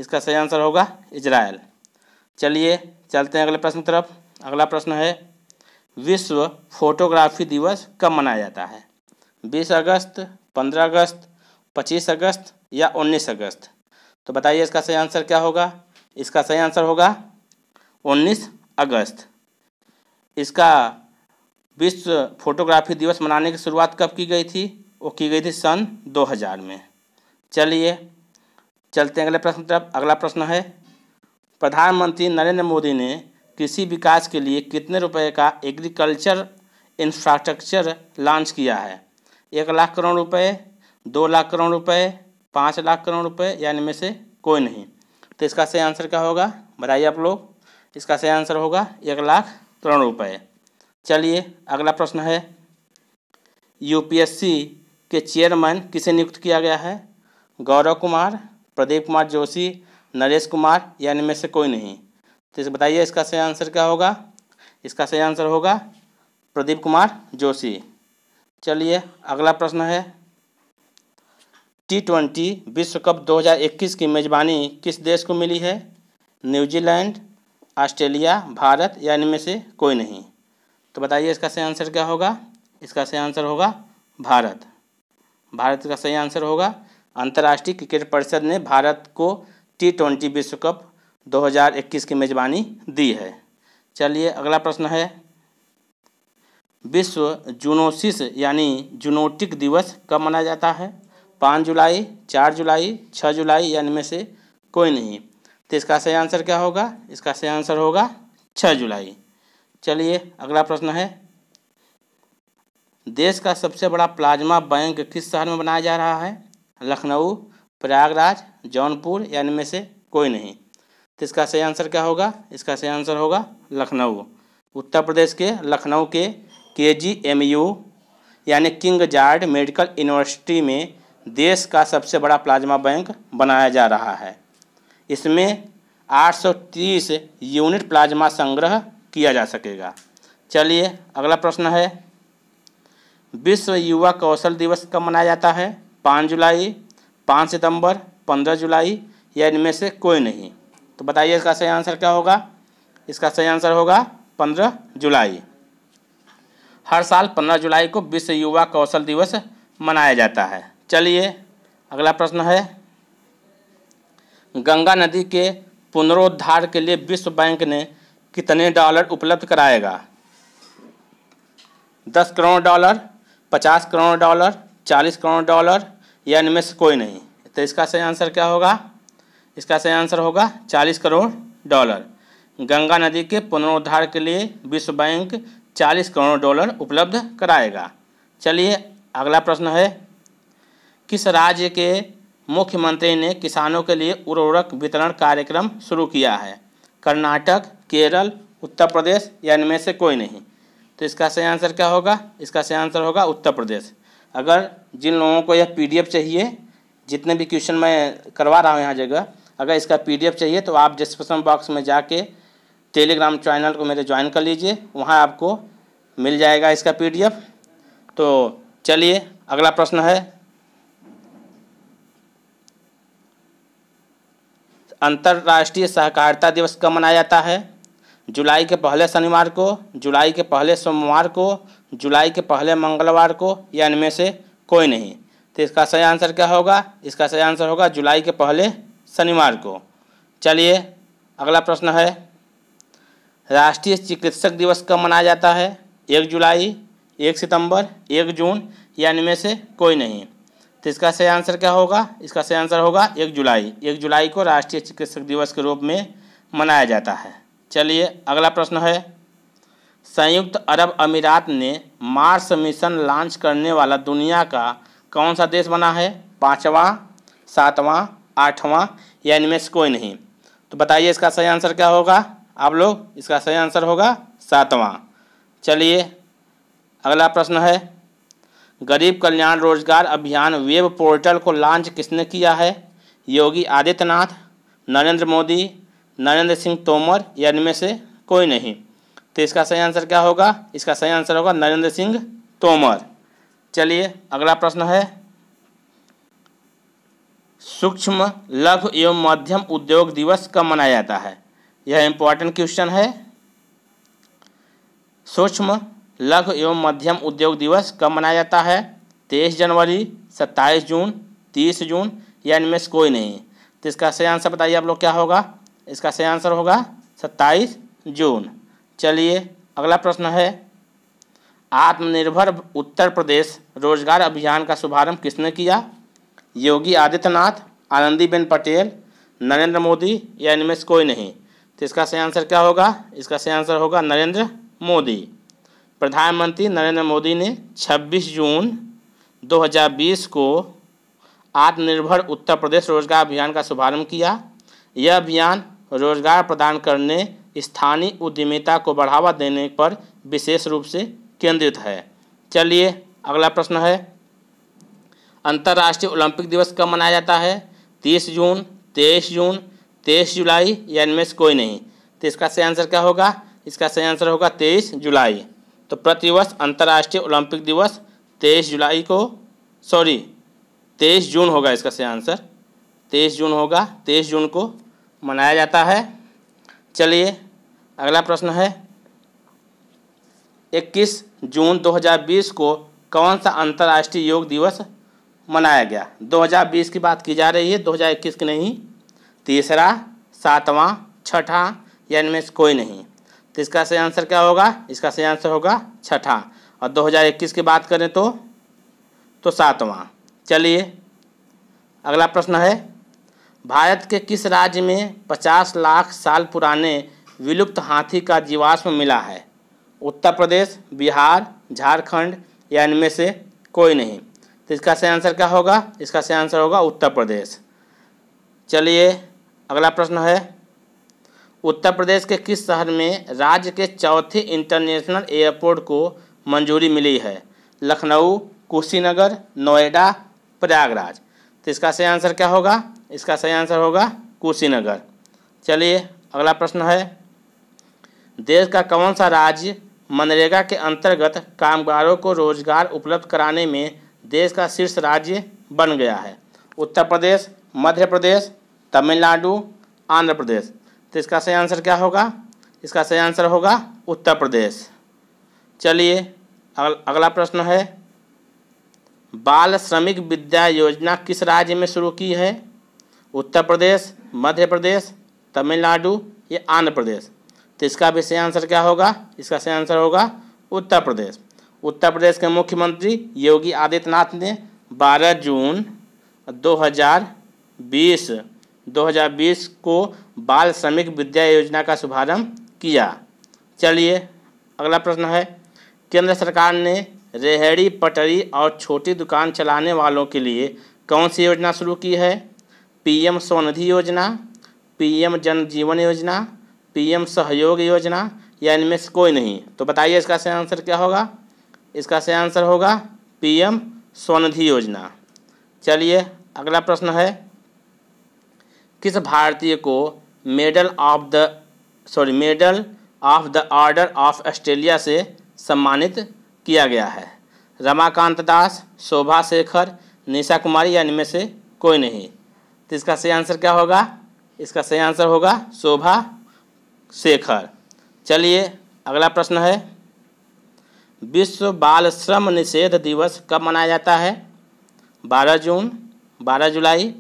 Speaker 1: इसका सही आंसर होगा इजराइल चलिए चलते हैं अगले प्रश्न की तरफ अगला प्रश्न है विश्व फोटोग्राफी दिवस कब मनाया जाता है बीस अगस्त पंद्रह अगस्त पच्चीस अगस्त या उन्नीस अगस्त तो बताइए इसका सही आंसर क्या होगा इसका सही आंसर होगा उन्नीस अगस्त इसका विश्व फोटोग्राफी दिवस मनाने की शुरुआत कब की गई थी वो की गई थी सन 2000 में चलिए चलते हैं अगले प्रश्न तरफ अगला प्रश्न है प्रधानमंत्री नरेंद्र मोदी ने कृषि विकास के लिए कितने रुपए का एग्रीकल्चर इंफ्रास्ट्रक्चर लॉन्च किया है एक लाख करोड़ रुपए दो लाख करोड़ रुपए पाँच लाख करोड़ रुपए या इनमें से कोई नहीं तो इसका सही आंसर क्या होगा बताइए आप लोग इसका सही आंसर होगा एक लाख करोड़ रुपए चलिए अगला प्रश्न है यूपीएससी के चेयरमैन किसे नियुक्त किया गया है गौरव कुमार प्रदीप कुमार जोशी नरेश कुमार या इनमें से कोई नहीं तो इस बताइए इसका सही आंसर क्या होगा इसका सही आंसर होगा प्रदीप कुमार जोशी चलिए अगला प्रश्न है टी ट्वेंटी विश्व कप 2021 की मेज़बानी किस देश को मिली है न्यूजीलैंड ऑस्ट्रेलिया भारत या इनमें से कोई नहीं तो बताइए इसका सही आंसर क्या होगा इसका सही आंसर होगा भारत भारत का सही आंसर होगा अंतर्राष्ट्रीय क्रिकेट परिषद ने भारत को टी ट्वेंटी विश्व कप 2021 की मेज़बानी दी है चलिए अगला प्रश्न है विश्व जूनोसिस यानी जूनोटिक दिवस कब मनाया जाता है पाँच जुलाई चार जुलाई छः जुलाई या इनमें से कोई नहीं तो इसका सही आंसर क्या होगा इसका सही आंसर होगा छः जुलाई चलिए अगला प्रश्न है देश का सबसे बड़ा प्लाज्मा बैंक किस शहर में बनाया जा रहा है लखनऊ प्रयागराज जौनपुर या इनमें से कोई नहीं तो इसका सही आंसर क्या होगा इसका सही आंसर होगा लखनऊ उत्तर प्रदेश के लखनऊ के के जी एम यू यानी किंग जार्ड मेडिकल यूनिवर्सिटी में देश का सबसे बड़ा प्लाज्मा बैंक बनाया जा रहा है इसमें 830 यूनिट प्लाज्मा संग्रह किया जा सकेगा चलिए अगला प्रश्न है विश्व युवा कौशल दिवस कब मनाया जाता है पाँच जुलाई पाँच सितंबर पंद्रह जुलाई या इनमें से कोई नहीं तो बताइए इसका सही आंसर क्या होगा इसका सही आंसर होगा पंद्रह जुलाई हर साल पंद्रह जुलाई को विश्व युवा कौशल दिवस मनाया जाता है चलिए अगला प्रश्न है गंगा नदी के पुनरोद्धार के लिए विश्व बैंक ने कितने डॉलर उपलब्ध कराएगा दस करोड़ डॉलर पचास करोड़ डॉलर चालीस करोड़ डॉलर या इनमें से कोई नहीं तो इसका सही आंसर क्या होगा इसका सही आंसर होगा चालीस करोड़ डॉलर गंगा नदी के पुनरोद्धार के लिए विश्व बैंक चालीस करोड़ डॉलर उपलब्ध कराएगा चलिए अगला प्रश्न है किस राज्य के मुख्यमंत्री ने किसानों के लिए उर्वरक वितरण कार्यक्रम शुरू किया है कर्नाटक केरल उत्तर प्रदेश या इनमें से कोई नहीं तो इसका सही आंसर क्या होगा इसका सही आंसर होगा उत्तर प्रदेश अगर जिन लोगों को यह पीडीएफ चाहिए जितने भी क्वेश्चन मैं करवा रहा हूँ यहाँ जगह अगर इसका पीडीएफ चाहिए तो आप डिस्क्रिप्शन बॉक्स में जाके टेलीग्राम चैनल को मेरे ज्वाइन कर लीजिए वहाँ आपको मिल जाएगा इसका पी तो चलिए अगला प्रश्न है अंतर्राष्ट्रीय सहकारिता दिवस कब मनाया जाता है जुलाई के पहले शनिवार को जुलाई के पहले सोमवार को जुलाई के पहले मंगलवार को या इनमें से कोई नहीं तो इसका सही आंसर क्या होगा इसका सही आंसर होगा जुलाई के पहले शनिवार को चलिए अगला प्रश्न है राष्ट्रीय चिकित्सक दिवस कब मनाया जाता है एक जुलाई एक सितंबर एक जून या इनमें से कोई नहीं तो इसका सही आंसर क्या होगा इसका सही आंसर होगा एक जुलाई एक जुलाई को राष्ट्रीय चिकित्सक दिवस के रूप में मनाया जाता है चलिए अगला प्रश्न है संयुक्त अरब अमीरात ने मार्स मिशन लॉन्च करने वाला दुनिया का कौन सा देश बना है पाँचवा सातवां आठवां या इनमें से कोई नहीं तो बताइए इसका सही आंसर क्या होगा आप लोग इसका सही आंसर होगा सातवां चलिए अगला प्रश्न है गरीब कल्याण रोजगार अभियान वेब पोर्टल को लॉन्च किसने किया है योगी आदित्यनाथ नरेंद्र मोदी नरेंद्र सिंह तोमर या इनमें से कोई नहीं तो इसका सही आंसर क्या होगा इसका सही आंसर होगा नरेंद्र सिंह तोमर चलिए अगला प्रश्न है सूक्ष्म लघु एवं मध्यम उद्योग दिवस कब मनाया जाता है यह इंपॉर्टेंट क्वेश्चन है सूक्ष्म लघु एवं मध्यम उद्योग दिवस कब मनाया जाता है तेईस जनवरी सत्ताईस जून तीस जून या इनमें से कोई नहीं तो इसका सही आंसर बताइए आप लोग क्या होगा इसका सही आंसर होगा सत्ताईस जून चलिए अगला प्रश्न है आत्मनिर्भर उत्तर प्रदेश रोजगार अभियान का शुभारंभ किसने किया योगी आदित्यनाथ आनंदीबेन पटेल नरेंद्र मोदी या इनमें से कोई नहीं तो इसका सही आंसर क्या होगा इसका सही आंसर होगा नरेंद्र मोदी प्रधानमंत्री नरेंद्र मोदी ने 26 जून 2020 को आत्मनिर्भर उत्तर प्रदेश रोजगार अभियान का शुभारंभ किया यह अभियान रोजगार प्रदान करने स्थानीय उद्यमिता को बढ़ावा देने पर विशेष रूप से केंद्रित है चलिए अगला प्रश्न है अंतर्राष्ट्रीय ओलंपिक दिवस कब मनाया जाता है तीस जून तेईस जून तेईस जुलाई या इनमें से कोई नहीं तो इसका सही आंसर क्या होगा इसका सही आंसर होगा तेईस जुलाई तो प्रतिवर्ष अंतर्राष्ट्रीय ओलंपिक दिवस तेईस जुलाई को सॉरी तेईस जून होगा इसका से आंसर तेईस जून होगा तेईस जून को मनाया जाता है चलिए अगला प्रश्न है 21 जून 2020 को कौन सा अंतर्राष्ट्रीय योग दिवस मनाया गया 2020 की बात की जा रही है 2021 की नहीं तीसरा सातवां छठा या इनमें से कोई नहीं तो इसका सही आंसर क्या होगा इसका सही आंसर होगा छठा और 2021 की बात करें तो तो सातवां चलिए अगला प्रश्न है भारत के किस राज्य में 50 लाख साल पुराने विलुप्त हाथी का जीवाश्म मिला है उत्तर प्रदेश बिहार झारखंड या इनमें से कोई नहीं तो इसका सही आंसर क्या होगा इसका सही आंसर होगा उत्तर प्रदेश चलिए अगला प्रश्न है उत्तर प्रदेश के किस शहर में राज्य के चौथे इंटरनेशनल एयरपोर्ट को मंजूरी मिली है लखनऊ कुशीनगर नोएडा प्रयागराज तो इसका सही आंसर क्या होगा इसका सही आंसर होगा कुशीनगर चलिए अगला प्रश्न है देश का कौन सा राज्य मनरेगा के अंतर्गत कामगारों को रोजगार उपलब्ध कराने में देश का शीर्ष राज्य बन गया है उत्तर प्रदेश मध्य प्रदेश तमिलनाडु आंध्र प्रदेश तो इसका सही आंसर क्या होगा इसका सही आंसर होगा उत्तर प्रदेश चलिए अगल, अगला प्रश्न है बाल श्रमिक विद्या योजना किस राज्य में शुरू की है उत्तर प्रदेश मध्य प्रदेश तमिलनाडु या आंध्र प्रदेश तो इसका भी सही आंसर क्या होगा इसका सही आंसर होगा उत्तर प्रदेश उत्तर प्रदेश के मुख्यमंत्री योगी आदित्यनाथ ने 12 जून 2020 2020 को बाल श्रमिक विद्या योजना का शुभारंभ किया चलिए अगला प्रश्न है केंद्र सरकार ने रेहड़ी पटरी और छोटी दुकान चलाने वालों के लिए कौन सी योजना शुरू की है पीएम स्वनिधि योजना पीएम जन जीवन योजना पीएम सहयोग योजना या इनमें से कोई नहीं तो बताइए इसका सही आंसर क्या होगा इसका सही आंसर होगा पीएम स्वनिधि योजना चलिए अगला प्रश्न है किस भारतीय को medal of the sorry medal of the order of Australia से सम्मानित किया गया है रमाकांत दास शोभा शेखर निशा कुमारी या इनमें से कोई नहीं तो इसका सही आंसर क्या होगा इसका सही आंसर होगा शोभा शेखर चलिए अगला प्रश्न है विश्व बाल श्रम निषेध दिवस कब मनाया जाता है 12 जून 12 जुलाई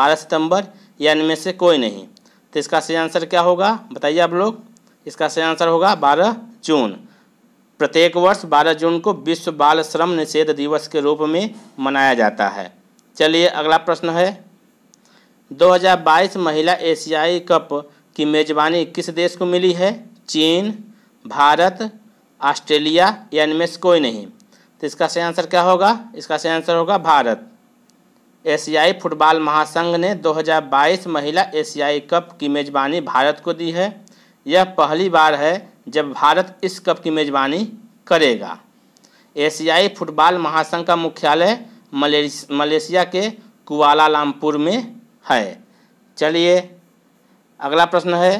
Speaker 1: 12 सितंबर या इनमें से कोई नहीं तो इसका सही आंसर क्या होगा बताइए आप लोग इसका सही आंसर होगा बारह जून प्रत्येक वर्ष 12 जून को विश्व बाल श्रम निषेध दिवस के रूप में मनाया जाता है चलिए अगला प्रश्न है 2022 महिला एशियाई कप की मेज़बानी किस देश को मिली है चीन भारत ऑस्ट्रेलिया या इनमें से कोई नहीं तो इसका सही आंसर क्या होगा इसका सही आंसर होगा भारत एशियाई फुटबॉल महासंघ ने 2022 महिला एशियाई कप की मेज़बानी भारत को दी है यह पहली बार है जब भारत इस कप की मेज़बानी करेगा एशियाई फुटबॉल महासंघ का मुख्यालय मलेशिया के कुआलालमपुर में है चलिए अगला प्रश्न है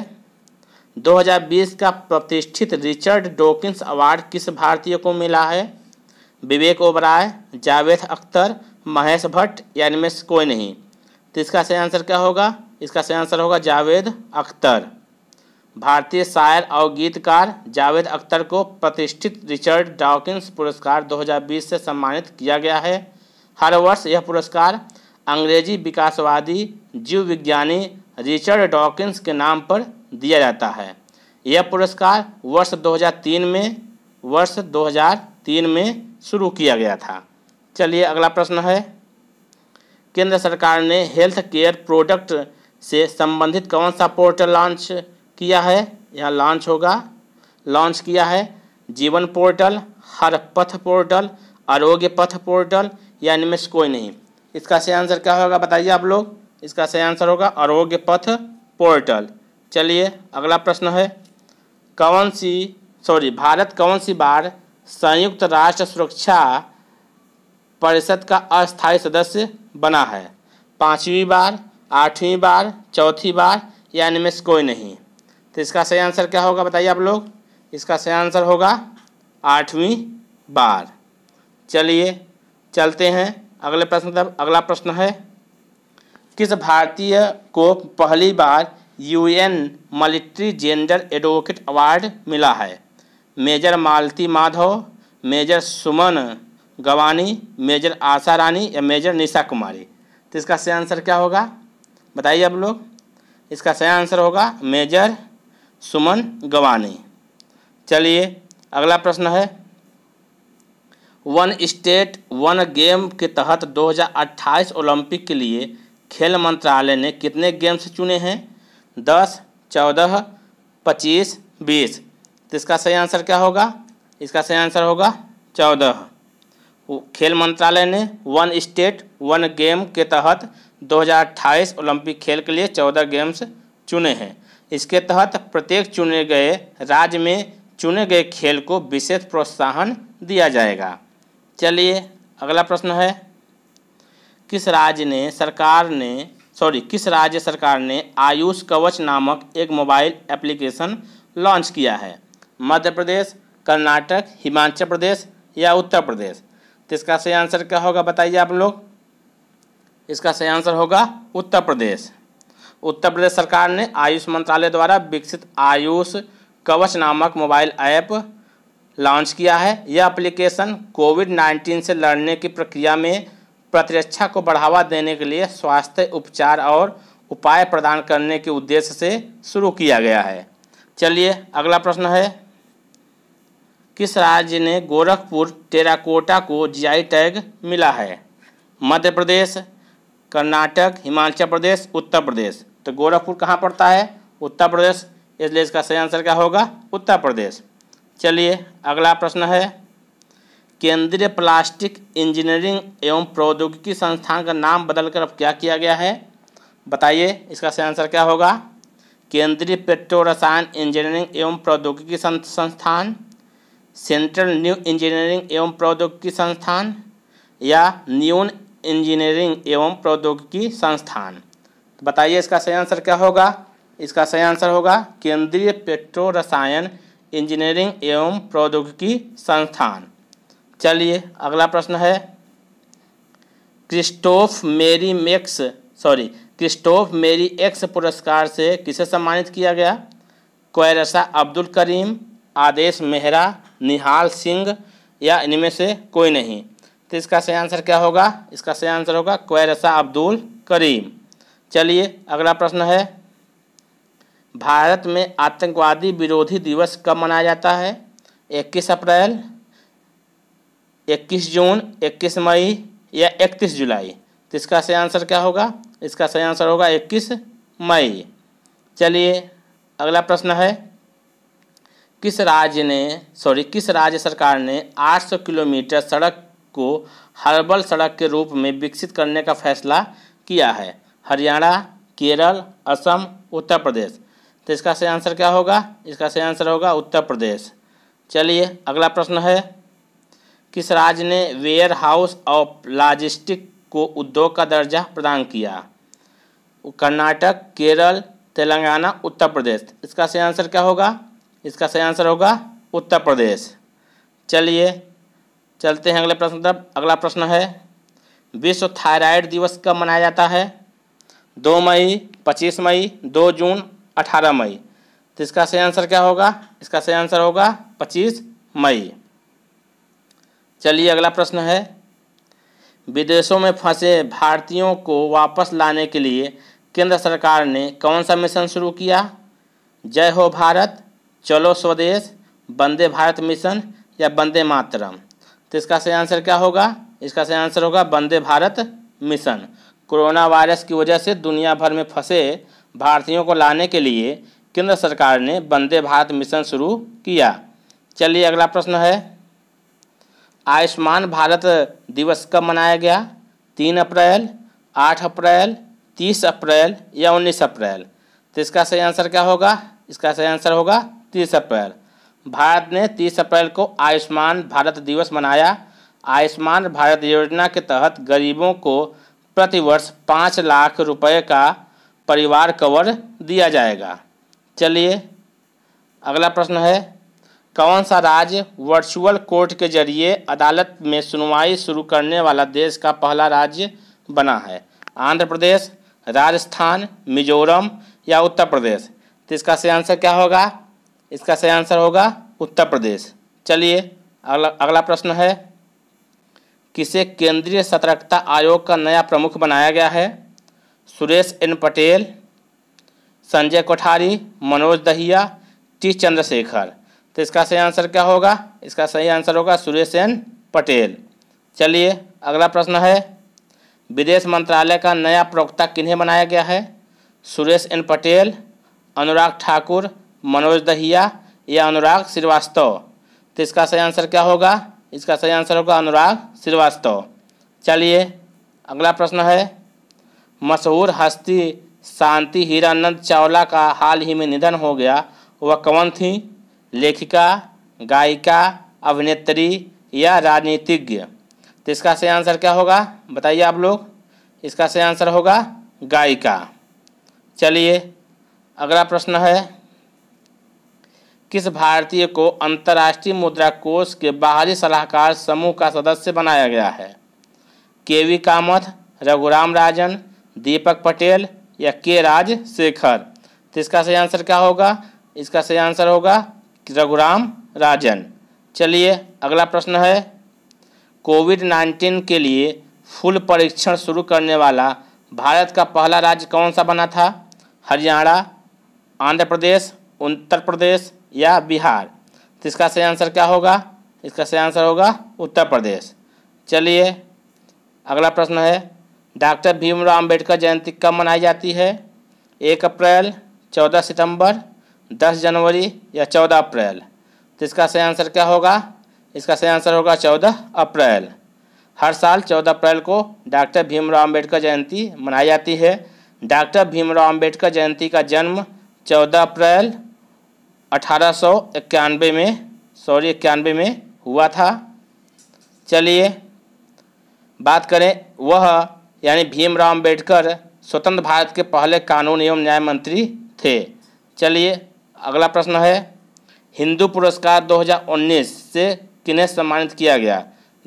Speaker 1: 2020 का प्रतिष्ठित रिचर्ड डोकिंस अवार्ड किस भारतीय को मिला है विवेक ओबराय जावेद अख्तर महेश भट्ट या इनमें से कोई नहीं तो इसका सही आंसर क्या होगा इसका सही आंसर होगा जावेद अख्तर भारतीय शायर और गीतकार जावेद अख्तर को प्रतिष्ठित रिचर्ड डॉकिंस पुरस्कार 2020 से सम्मानित किया गया है हर वर्ष यह पुरस्कार अंग्रेजी विकासवादी जीव विज्ञानी रिचर्ड डॉकिंस के नाम पर दिया जाता है यह पुरस्कार वर्ष 2003 में वर्ष 2003 में शुरू किया गया था चलिए अगला प्रश्न है केंद्र सरकार ने हेल्थ केयर प्रोडक्ट से संबंधित कौन सा पोर्टल लॉन्च किया है यहाँ लॉन्च होगा लॉन्च किया है जीवन पोर्टल हर पथ पोर्टल आरोग्य पथ पोर्टल या इनमें से कोई नहीं इसका सही आंसर क्या होगा बताइए आप लोग इसका सही आंसर होगा आरोग्य पथ पोर्टल चलिए अगला प्रश्न है कौन सी सॉरी भारत कौन सी बार संयुक्त राष्ट्र सुरक्षा परिषद का अस्थायी सदस्य बना है पांचवी बार आठवीं बार चौथी बार या इनमें से कोई नहीं तो इसका सही आंसर क्या होगा बताइए आप लोग इसका सही आंसर होगा आठवीं बार चलिए चलते हैं अगले प्रश्न तब अगला प्रश्न है किस भारतीय को पहली बार UN military gender advocate award मिला है major Malti Madhav major Suman Gawani major Asha Rani या मेजर निशा कुमारी तो इसका सही आंसर क्या होगा बताइए आप लोग इसका सही आंसर होगा मेजर सुमन गवानी चलिए अगला प्रश्न है वन स्टेट वन गेम के तहत 2028 ओलंपिक के लिए खेल मंत्रालय ने कितने गेम्स चुने हैं दस चौदह पच्चीस बीस तो इसका सही आंसर क्या होगा इसका सही आंसर होगा चौदह खेल मंत्रालय ने वन स्टेट वन गेम के तहत 2028 ओलंपिक खेल के लिए 14 गेम्स चुने हैं इसके तहत प्रत्येक चुने गए राज्य में चुने गए खेल को विशेष प्रोत्साहन दिया जाएगा चलिए अगला प्रश्न है किस राज्य ने सरकार ने सॉरी किस राज्य सरकार ने आयुष कवच नामक एक मोबाइल एप्लीकेशन लॉन्च किया है मध्य प्रदेश कर्नाटक हिमाचल प्रदेश या उत्तर प्रदेश तो इसका सही आंसर क्या होगा बताइए आप लोग इसका सही आंसर होगा उत्तर प्रदेश उत्तर प्रदेश सरकार ने आयुष मंत्रालय द्वारा विकसित आयुष कवच नामक मोबाइल ऐप लॉन्च किया है यह एप्लीकेशन कोविड नाइन्टीन से लड़ने की प्रक्रिया में प्रतिरक्षा को बढ़ावा देने के लिए स्वास्थ्य उपचार और उपाय प्रदान करने के उद्देश्य से शुरू किया गया है चलिए अगला प्रश्न है किस राज्य ने गोरखपुर टेराकोटा को जीआई टैग मिला है मध्य प्रदेश कर्नाटक हिमाचल प्रदेश उत्तर प्रदेश तो गोरखपुर कहाँ पड़ता है उत्तर प्रदेश इसलिए इसका सही आंसर क्या होगा उत्तर प्रदेश चलिए अगला प्रश्न है केंद्रीय प्लास्टिक इंजीनियरिंग एवं प्रौद्योगिकी संस्थान का नाम बदलकर अब क्या किया गया है बताइए इसका सही आंसर क्या होगा केंद्रीय पेट्रो रसायन इंजीनियरिंग एवं प्रौद्योगिकी संस्थान सेंट्रल न्यू इंजीनियरिंग एवं प्रौद्योगिकी संस्थान या न्यून इंजीनियरिंग एवं प्रौद्योगिकी संस्थान तो बताइए इसका सही आंसर क्या होगा इसका सही आंसर होगा केंद्रीय पेट्रो रसायन इंजीनियरिंग एवं प्रौद्योगिकी संस्थान चलिए अगला प्रश्न है Christophe Merieux sorry Christophe Merieux पुरस्कार से किसे सम्मानित किया गया कोयरसा अब्दुल करीम आदेश मेहरा निहाल सिंह या इनमें से कोई नहीं तो इसका सही आंसर क्या होगा इसका सही आंसर होगा क्वैरसा अब्दुल करीम चलिए अगला प्रश्न है भारत में आतंकवादी विरोधी दिवस कब मनाया जाता है 21 अप्रैल 21 जून 21 मई या 31 जुलाई तो इसका सही आंसर क्या होगा इसका सही आंसर होगा 21 मई चलिए अगला प्रश्न है किस राज्य ने सॉरी किस राज्य सरकार ने 800 किलोमीटर सड़क को हर्बल सड़क के रूप में विकसित करने का फैसला किया है हरियाणा केरल असम उत्तर प्रदेश तो इसका सही आंसर क्या होगा इसका सही आंसर होगा उत्तर प्रदेश चलिए अगला प्रश्न है किस राज्य ने वेयर हाउस ऑफ लॉजिस्टिक को उद्योग का दर्जा प्रदान किया कर्नाटक केरल तेलंगाना उत्तर प्रदेश इसका सही आंसर क्या होगा इसका सही आंसर होगा उत्तर प्रदेश चलिए चलते हैं अगले प्रश्न तरफ अगला प्रश्न है विश्व थायराइड दिवस कब मनाया जाता है दो मई पच्चीस मई दो जून अठारह मई तो इसका सही आंसर क्या होगा इसका सही आंसर होगा पच्चीस मई चलिए अगला प्रश्न है विदेशों में फंसे भारतीयों को वापस लाने के लिए केंद्र सरकार ने कौन सा मिशन शुरू किया जय हो भारत चलो स्वदेश वंदे भारत मिशन या वंदे मातरम तो इसका सही आंसर क्या होगा इसका सही आंसर होगा Vande Bharat mission corona virus की वजह से दुनिया भर में फंसे भारतीयों को लाने के लिए केंद्र सरकार ने वंदे भारत मिशन शुरू किया चलिए अगला प्रश्न है आयुष्मान भारत दिवस कब मनाया गया तीन अप्रैल आठ अप्रैल तीस अप्रैल या उन्नीस अप्रैल तो इसका सही आंसर क्या होगा इसका सही आंसर होगा तीस अप्रैल भारत ने तीस अप्रैल को आयुष्मान भारत दिवस मनाया आयुष्मान भारत योजना के तहत गरीबों को प्रतिवर्ष पाँच लाख रुपए का परिवार कवर दिया जाएगा चलिए अगला प्रश्न है कौन सा राज्य वर्चुअल कोर्ट के जरिए अदालत में सुनवाई शुरू करने वाला देश का पहला राज्य बना है आंध्र प्रदेश राजस्थान मिजोरम या उत्तर प्रदेश तो इसका से आंसर क्या होगा इसका सही आंसर होगा उत्तर प्रदेश चलिए अगला अगला प्रश्न है किसे केंद्रीय सतर्कता आयोग का नया प्रमुख बनाया गया है सुरेश एन पटेल संजय कोठारी मनोज दहिया टी चंद्रशेखर तो इसका सही आंसर क्या होगा इसका सही आंसर होगा सुरेश एन पटेल चलिए अगला प्रश्न है विदेश मंत्रालय का नया प्रवक्ता किन्हें बनाया गया है सुरेश एन पटेल अनुराग ठाकुर मनोज दहिया या अनुराग श्रीवास्तव तो इसका सही आंसर क्या होगा इसका सही आंसर होगा अनुराग श्रीवास्तव चलिए अगला प्रश्न है मशहूर हस्ती शांति हीरानंद चावला का हाल ही में निधन हो गया वह कौन थी लेखिका गायिका अभिनेत्री या राजनीतिज्ञ तो इसका सही आंसर क्या होगा बताइए आप लोग इसका सही आंसर होगा गायिका चलिए अगला प्रश्न है किस भारतीय को अंतर्राष्ट्रीय मुद्रा कोष के बाहरी सलाहकार समूह का सदस्य बनाया गया है के वी कामथ रघुराम राजन दीपक पटेल या के राज शेखर तो इसका सही आंसर क्या होगा इसका सही आंसर होगा रघुराम राजन चलिए अगला प्रश्न है कोविड नाइन्टीन के लिए फुल परीक्षण शुरू करने वाला भारत का पहला राज्य कौन सा बना था हरियाणा आंध्र प्रदेश उत्तर प्रदेश या बिहार तो इसका सही आंसर क्या होगा इसका सही आंसर होगा उत्तर प्रदेश चलिए अगला प्रश्न है डॉक्टर भीमराव अम्बेडकर जयंती कब मनाई जाती है एक अप्रैल चौदह सितंबर दस जनवरी या चौदह अप्रैल तो इसका सही आंसर क्या होगा इसका सही आंसर होगा चौदह अप्रैल हर साल चौदह अप्रैल को डॉक्टर भीमराव अम्बेडकर जयंती मनाई जाती है डॉक्टर भीमराव अम्बेडकर जयंती का जन्म चौदह अप्रैल अठारह में सॉरी इक्यानवे में हुआ था चलिए बात करें वह यानी भीमराव अम्बेडकर स्वतंत्र भारत के पहले कानून एवं न्याय मंत्री थे चलिए अगला प्रश्न है हिंदू पुरस्कार 2019 से किन्हें सम्मानित किया गया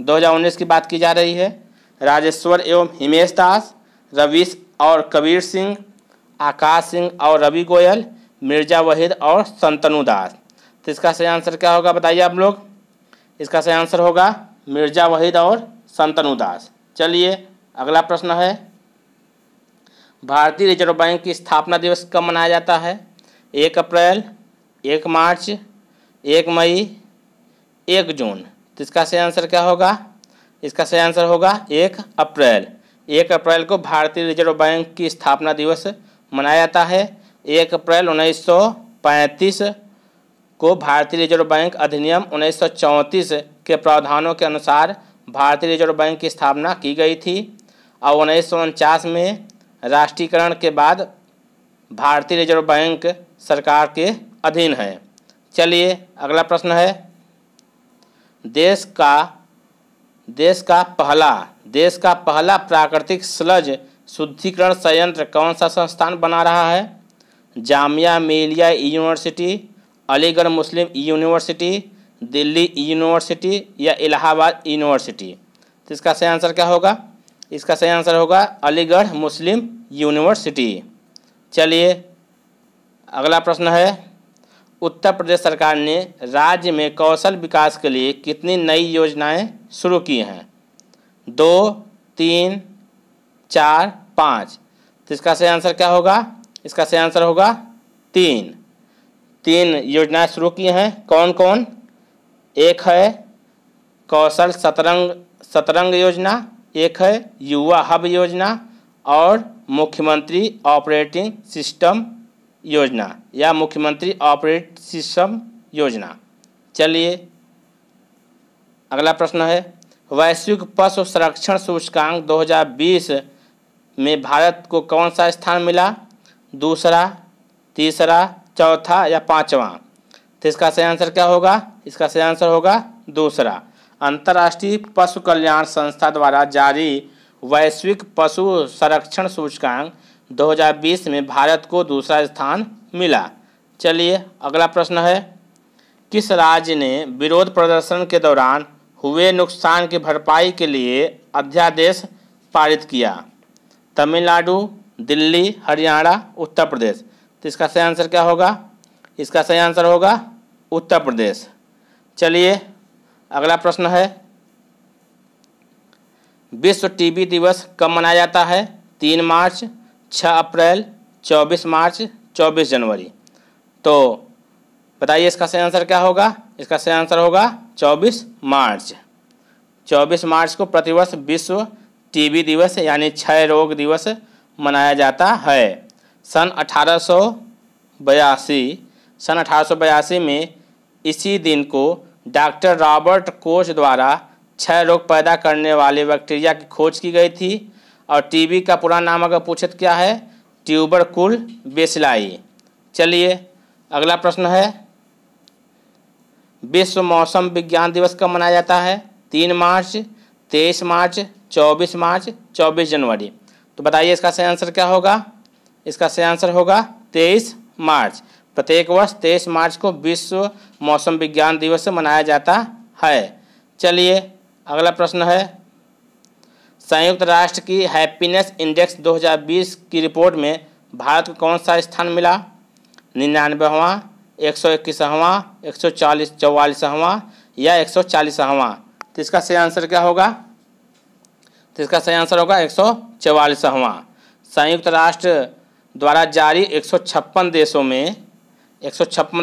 Speaker 1: 2019 की बात की जा रही है राजेश्वर एवं हिमेश दास रवीश और कबीर सिंह आकाश सिंह और रवि गोयल मिर्जा वहीद और संतनु दास तो इसका सही आंसर क्या होगा बताइए आप लोग इसका सही आंसर होगा मिर्जा वहीद और संतनु दास चलिए अगला प्रश्न है भारतीय रिजर्व बैंक की स्थापना दिवस कब मनाया जाता है एक अप्रैल एक मार्च एक मई एक जून तो इसका सही आंसर क्या होगा इसका सही आंसर होगा एक अप्रैल एक अप्रैल को भारतीय रिजर्व बैंक की स्थापना दिवस मनाया जाता है एक अप्रैल उन्नीस सौ पैंतीस को भारतीय रिजर्व बैंक अधिनियम उन्नीस सौ चौंतीस के प्रावधानों के अनुसार भारतीय रिजर्व बैंक की स्थापना की गई थी और उन्नीस सौ उनचास में राष्ट्रीयकरण के बाद भारतीय रिजर्व बैंक सरकार के अधीन है चलिए अगला प्रश्न है देश का देश का पहला देश का पहला प्राकृतिक स्लज शुद्धिकरण संयंत्र कौन सा संस्थान बना रहा है Jamia Millia university Aligarh Muslim university Delhi university या इलाहाबाद यूनिवर्सिटी तो इसका सही आंसर क्या होगा इसका सही आंसर होगा अलीगढ़ मुस्लिम यूनिवर्सिटी चलिए अगला प्रश्न है उत्तर प्रदेश सरकार ने राज्य में कौशल विकास के लिए कितनी नई योजनाएं शुरू की हैं दो तीन चार पाँच तो इसका सही आंसर क्या होगा इसका सही आंसर होगा तीन तीन योजनाएं शुरू की हैं कौन कौन एक है कौशल सतरंग सतरंग योजना एक है युवा हब योजना और मुख्यमंत्री ऑपरेटिंग सिस्टम योजना या मुख्यमंत्री ऑपरेट सिस्टम योजना चलिए अगला प्रश्न है वैश्विक पशु संरक्षण सूचकांक 2020 में भारत को कौन सा स्थान मिला दूसरा तीसरा चौथा या पाँचवा तो इसका सही आंसर क्या होगा इसका सही आंसर होगा दूसरा अंतर्राष्ट्रीय पशु कल्याण संस्था द्वारा जारी वैश्विक पशु संरक्षण सूचकांक 2020 में भारत को दूसरा स्थान मिला चलिए अगला प्रश्न है किस राज्य ने विरोध प्रदर्शन के दौरान हुए नुकसान की भरपाई के लिए अध्यादेश पारित किया तमिलनाडु दिल्ली हरियाणा उत्तर प्रदेश तो इसका सही आंसर क्या होगा इसका सही आंसर होगा उत्तर प्रदेश चलिए अगला प्रश्न है विश्व टीबी दिवस कब मनाया जाता है तीन मार्च छः अप्रैल चौबीस मार्च चौबीस जनवरी तो बताइए इसका सही आंसर क्या होगा इसका सही आंसर होगा चौबीस मार्च चौबीस मार्च को प्रतिवर्ष विश्व टीबी दिवस यानी क्षय रोग दिवस मनाया जाता है सन अठारह सन अठारह में इसी दिन को डॉक्टर रॉबर्ट कोच द्वारा क्षय रोग पैदा करने वाले बैक्टीरिया की खोज की गई थी और टीबी का पुराना नाम अगर पूछे तो क्या है ट्यूबर कुल बेसलाई चलिए अगला प्रश्न है विश्व मौसम विज्ञान दिवस कब मनाया जाता है तीन मार्च तेईस मार्च चौबीस मार्च चौबीस जनवरी तो बताइए इसका सही आंसर क्या होगा इसका सही आंसर होगा तेईस मार्च प्रत्येक वर्ष तेईस मार्च को विश्व मौसम विज्ञान दिवस मनाया जाता है चलिए अगला प्रश्न है संयुक्त राष्ट्र की हैप्पीनेस इंडेक्स 2020 की रिपोर्ट में भारत को कौन सा स्थान मिला निन्यानवेवा एक सौ इक्कीसवा एक सौ चालीस चौवालीसवा या एक सौ चालीसवा तो इसका सही आंसर क्या होगा तो इसका सही आंसर होगा एक सौ संयुक्त राष्ट्र द्वारा जारी एक देशों में एक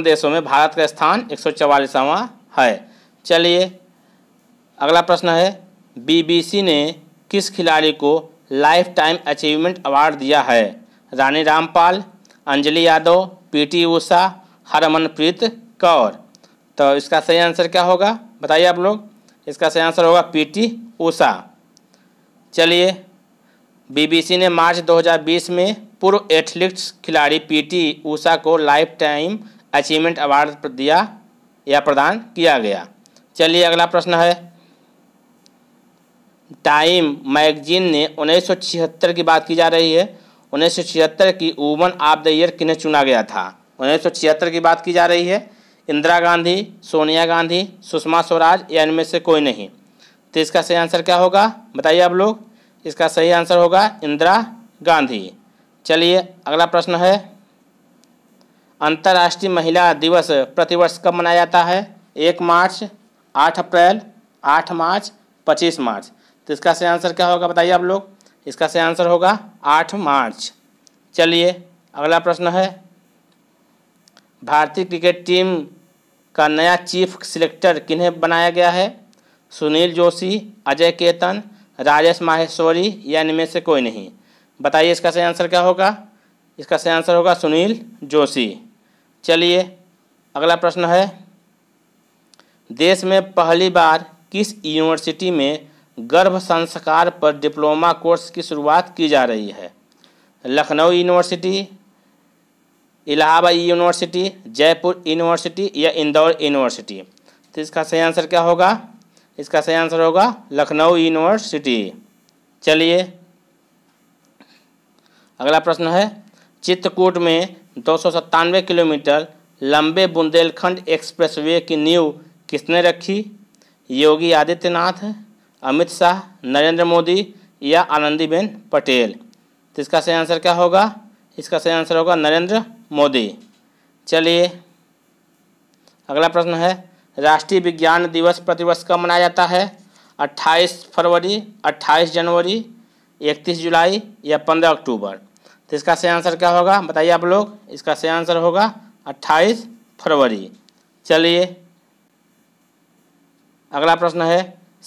Speaker 1: देशों में भारत का स्थान एक है चलिए अगला प्रश्न है बीबीसी ने किस खिलाड़ी को लाइफ टाइम अचीवमेंट अवार्ड दिया है रानी रामपाल अंजलि यादव पीटी ऊषा हरमनप्रीत कौर तो इसका सही आंसर क्या होगा बताइए आप लोग इसका सही आंसर होगा पीटी ऊषा चलिए बीबीसी ने मार्च 2020 में पूर्व एथलीट्स खिलाड़ी पीटी ऊषा को लाइफ टाइम अचीवमेंट अवार्ड दिया या प्रदान किया गया चलिए अगला प्रश्न है टाइम मैगजीन ने 1976 की बात की जा रही है 1976 की वुमन ऑफ द ईयर किन्हें चुना गया था 1976 की बात की जा रही है इंदिरा गांधी सोनिया गांधी सुषमा स्वराज या इनमें से कोई नहीं तो इसका सही आंसर क्या होगा बताइए आप लोग इसका सही आंसर होगा इंदिरा गांधी चलिए अगला प्रश्न है अंतर्राष्ट्रीय महिला दिवस प्रतिवर्ष कब मनाया जाता है एक मार्च आठ अप्रैल आठ मार्च पच्चीस मार्च तो इसका सही आंसर क्या होगा बताइए आप लोग इसका सही आंसर होगा आठ मार्च चलिए अगला प्रश्न है भारतीय क्रिकेट टीम का नया चीफ सिलेक्टर किन्हें बनाया गया है सुनील जोशी अजय केतन राजेश माहेश्वरी या इनमें से कोई नहीं बताइए इसका सही आंसर क्या होगा इसका सही आंसर होगा सुनील जोशी चलिए अगला प्रश्न है देश में पहली बार किस यूनिवर्सिटी में गर्भ संस्कार पर डिप्लोमा कोर्स की शुरुआत की जा रही है Lucknow university Allahabad university Jaipur university या इंदौर यूनिवर्सिटी तो इसका सही आंसर क्या होगा इसका सही आंसर होगा लखनऊ यूनिवर्सिटी चलिए अगला प्रश्न है चित्रकूट में दो किलोमीटर लंबे बुंदेलखंड एक्सप्रेसवे की नींव किसने रखी योगी आदित्यनाथ अमित शाह नरेंद्र मोदी या आनंदीबेन पटेल तो इसका सही आंसर क्या होगा इसका सही आंसर होगा नरेंद्र मोदी चलिए अगला प्रश्न है राष्ट्रीय विज्ञान दिवस प्रतिवर्ष कब मनाया जाता है 28 फरवरी 28 जनवरी 31 जुलाई या 15 अक्टूबर तो इसका सही आंसर क्या होगा बताइए आप लोग इसका सही आंसर होगा 28 फरवरी चलिए अगला प्रश्न है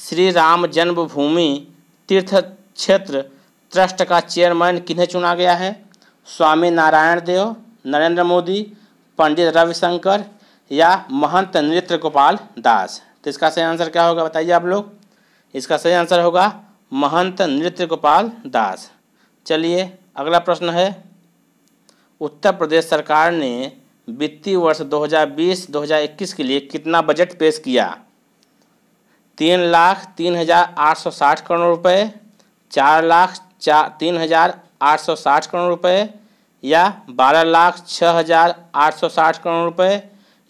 Speaker 1: श्री राम जन्मभूमि तीर्थ क्षेत्र ट्रस्ट का चेयरमैन किन्हें चुना गया है स्वामी नारायण देव नरेंद्र मोदी पंडित रविशंकर या महंत नृत्य गोपाल दास तो इसका सही आंसर क्या होगा बताइए आप लोग इसका सही आंसर होगा महंत नृत्य गोपाल दास चलिए अगला प्रश्न है उत्तर प्रदेश सरकार ने वित्तीय वर्ष 2020-2021 के लिए कितना बजट पेश किया तीन लाख तीन हज़ार आठ सौ साठ करोड़ रुपए चार लाख चार तीन हज़ार आठ सौ साठ करोड़ रुपए या बारह लाख छः हज़ार आठ सौ साठ करोड़ रुपए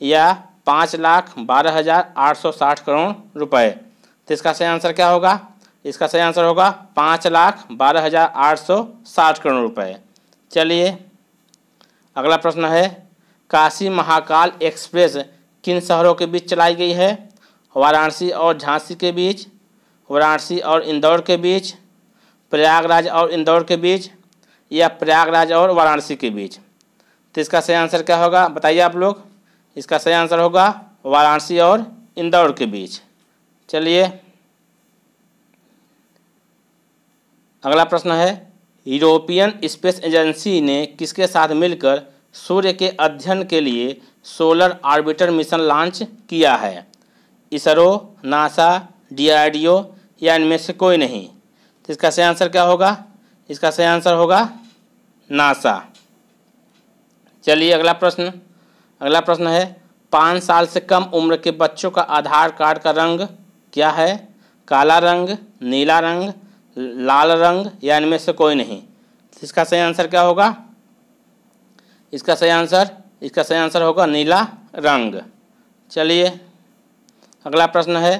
Speaker 1: या पाँच लाख बारह हज़ार आठ सौ साठ करोड़ रुपए तो इसका सही आंसर क्या होगा इसका सही आंसर होगा पाँच लाख बारह हज़ार आठ सौ साठ करोड़ रुपए चलिए अगला प्रश्न है काशी महाकाल एक्सप्रेस किन शहरों के बीच चलाई गई है वाराणसी और झांसी के बीच वाराणसी और इंदौर के बीच प्रयागराज और इंदौर के बीच या प्रयागराज और वाराणसी के बीच तो इसका सही आंसर क्या होगा बताइए आप लोग इसका सही आंसर होगा वाराणसी और इंदौर के बीच चलिए अगला प्रश्न है यूरोपियन स्पेस एजेंसी ने किसके साथ मिलकर सूर्य के अध्ययन के लिए सोलर ऑर्बिटर मिशन लॉन्च किया है इसरो नासा डीआरडीओ या इनमें से कोई नहीं तो इसका सही आंसर क्या होगा इसका सही आंसर होगा नासा चलिए अगला प्रश्न अगला प्रश्न है पाँच साल से कम उम्र के बच्चों का आधार कार्ड का रंग क्या है काला रंग नीला रंग लाल रंग या इनमें से कोई नहीं इसका सही आंसर क्या होगा इसका सही आंसर इसका सही आंसर होगा नीला रंग चलिए अगला प्रश्न है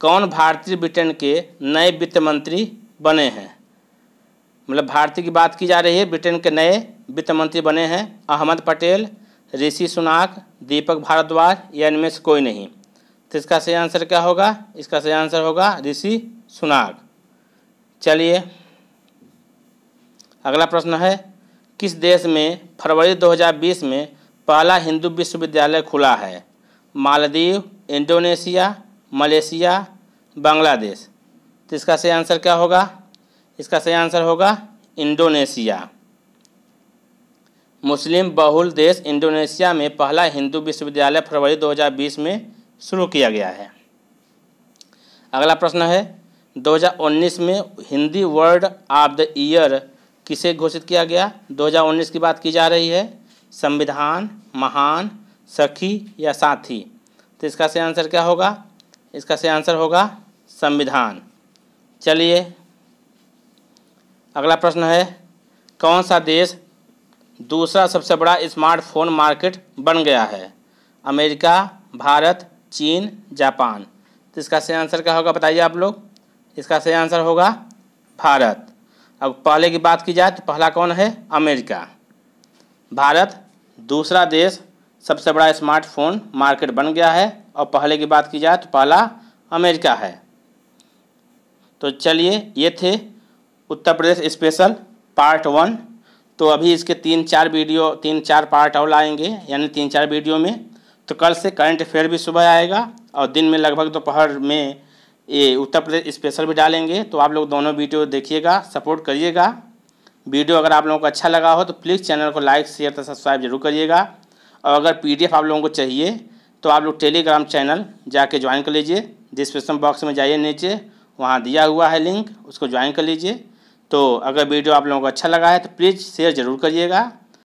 Speaker 1: कौन भारतीय ब्रिटेन के नए वित्त मंत्री बने हैं मतलब भारतीय की बात की जा रही है ब्रिटेन के नए वित्त मंत्री बने हैं अहमद पटेल ऋषि सुनाक दीपक भारद्वाज या इनमें से कोई नहीं तो इसका सही आंसर क्या होगा इसका सही आंसर होगा ऋषि सुनाक चलिए अगला प्रश्न है किस देश में फरवरी 2020 में पहला हिंदू विश्वविद्यालय खुला है मालदीव इंडोनेशिया मलेशिया बांग्लादेश तो इसका सही आंसर क्या होगा इसका सही आंसर होगा इंडोनेशिया मुस्लिम बहुल देश इंडोनेशिया में पहला हिंदू विश्वविद्यालय फरवरी 2020 में शुरू किया गया है अगला प्रश्न है 2019 में Hindi word of the year किसे घोषित किया गया 2019 की बात की जा रही है संविधान महान सखी या साथी तो इसका से आंसर क्या होगा इसका से आंसर होगा संविधान चलिए अगला प्रश्न है कौन सा देश दूसरा सबसे बड़ा स्मार्टफोन मार्केट बन गया है अमेरिका भारत चीन जापान तो इसका सही आंसर क्या होगा बताइए आप लोग इसका सही आंसर होगा भारत अब पहले की बात की जाए तो पहला कौन है अमेरिका भारत दूसरा देश सबसे बड़ा स्मार्टफोन मार्केट बन गया है और पहले की बात की जाए तो पहला अमेरिका है तो चलिए ये थे Uttar Pradesh special part one तो अभी इसके तीन चार वीडियो तीन चार पार्ट और लाएंगे यानी तीन चार वीडियो में तो कल से करंट अफेयर भी सुबह आएगा और दिन में लगभग दोपहर में ये उत्तर प्रदेश स्पेशल भी डालेंगे तो आप लोग दोनों वीडियो देखिएगा सपोर्ट करिएगा वीडियो अगर आप लोगों को अच्छा लगा हो तो प्लीज़ चैनल को लाइक शेयर तथा सब्सक्राइब जरूर करिएगा और अगर पीडीएफ आप लोगों को चाहिए तो आप लोग टेलीग्राम चैनल जाके ज्वाइन कर लीजिए डिस्क्रिप्शन बॉक्स में जाइए नीचे वहाँ दिया हुआ है लिंक उसको ज्वाइन कर लीजिए तो अगर वीडियो आप लोगों को अच्छा लगा है तो प्लीज़ शेयर ज़रूर करिएगा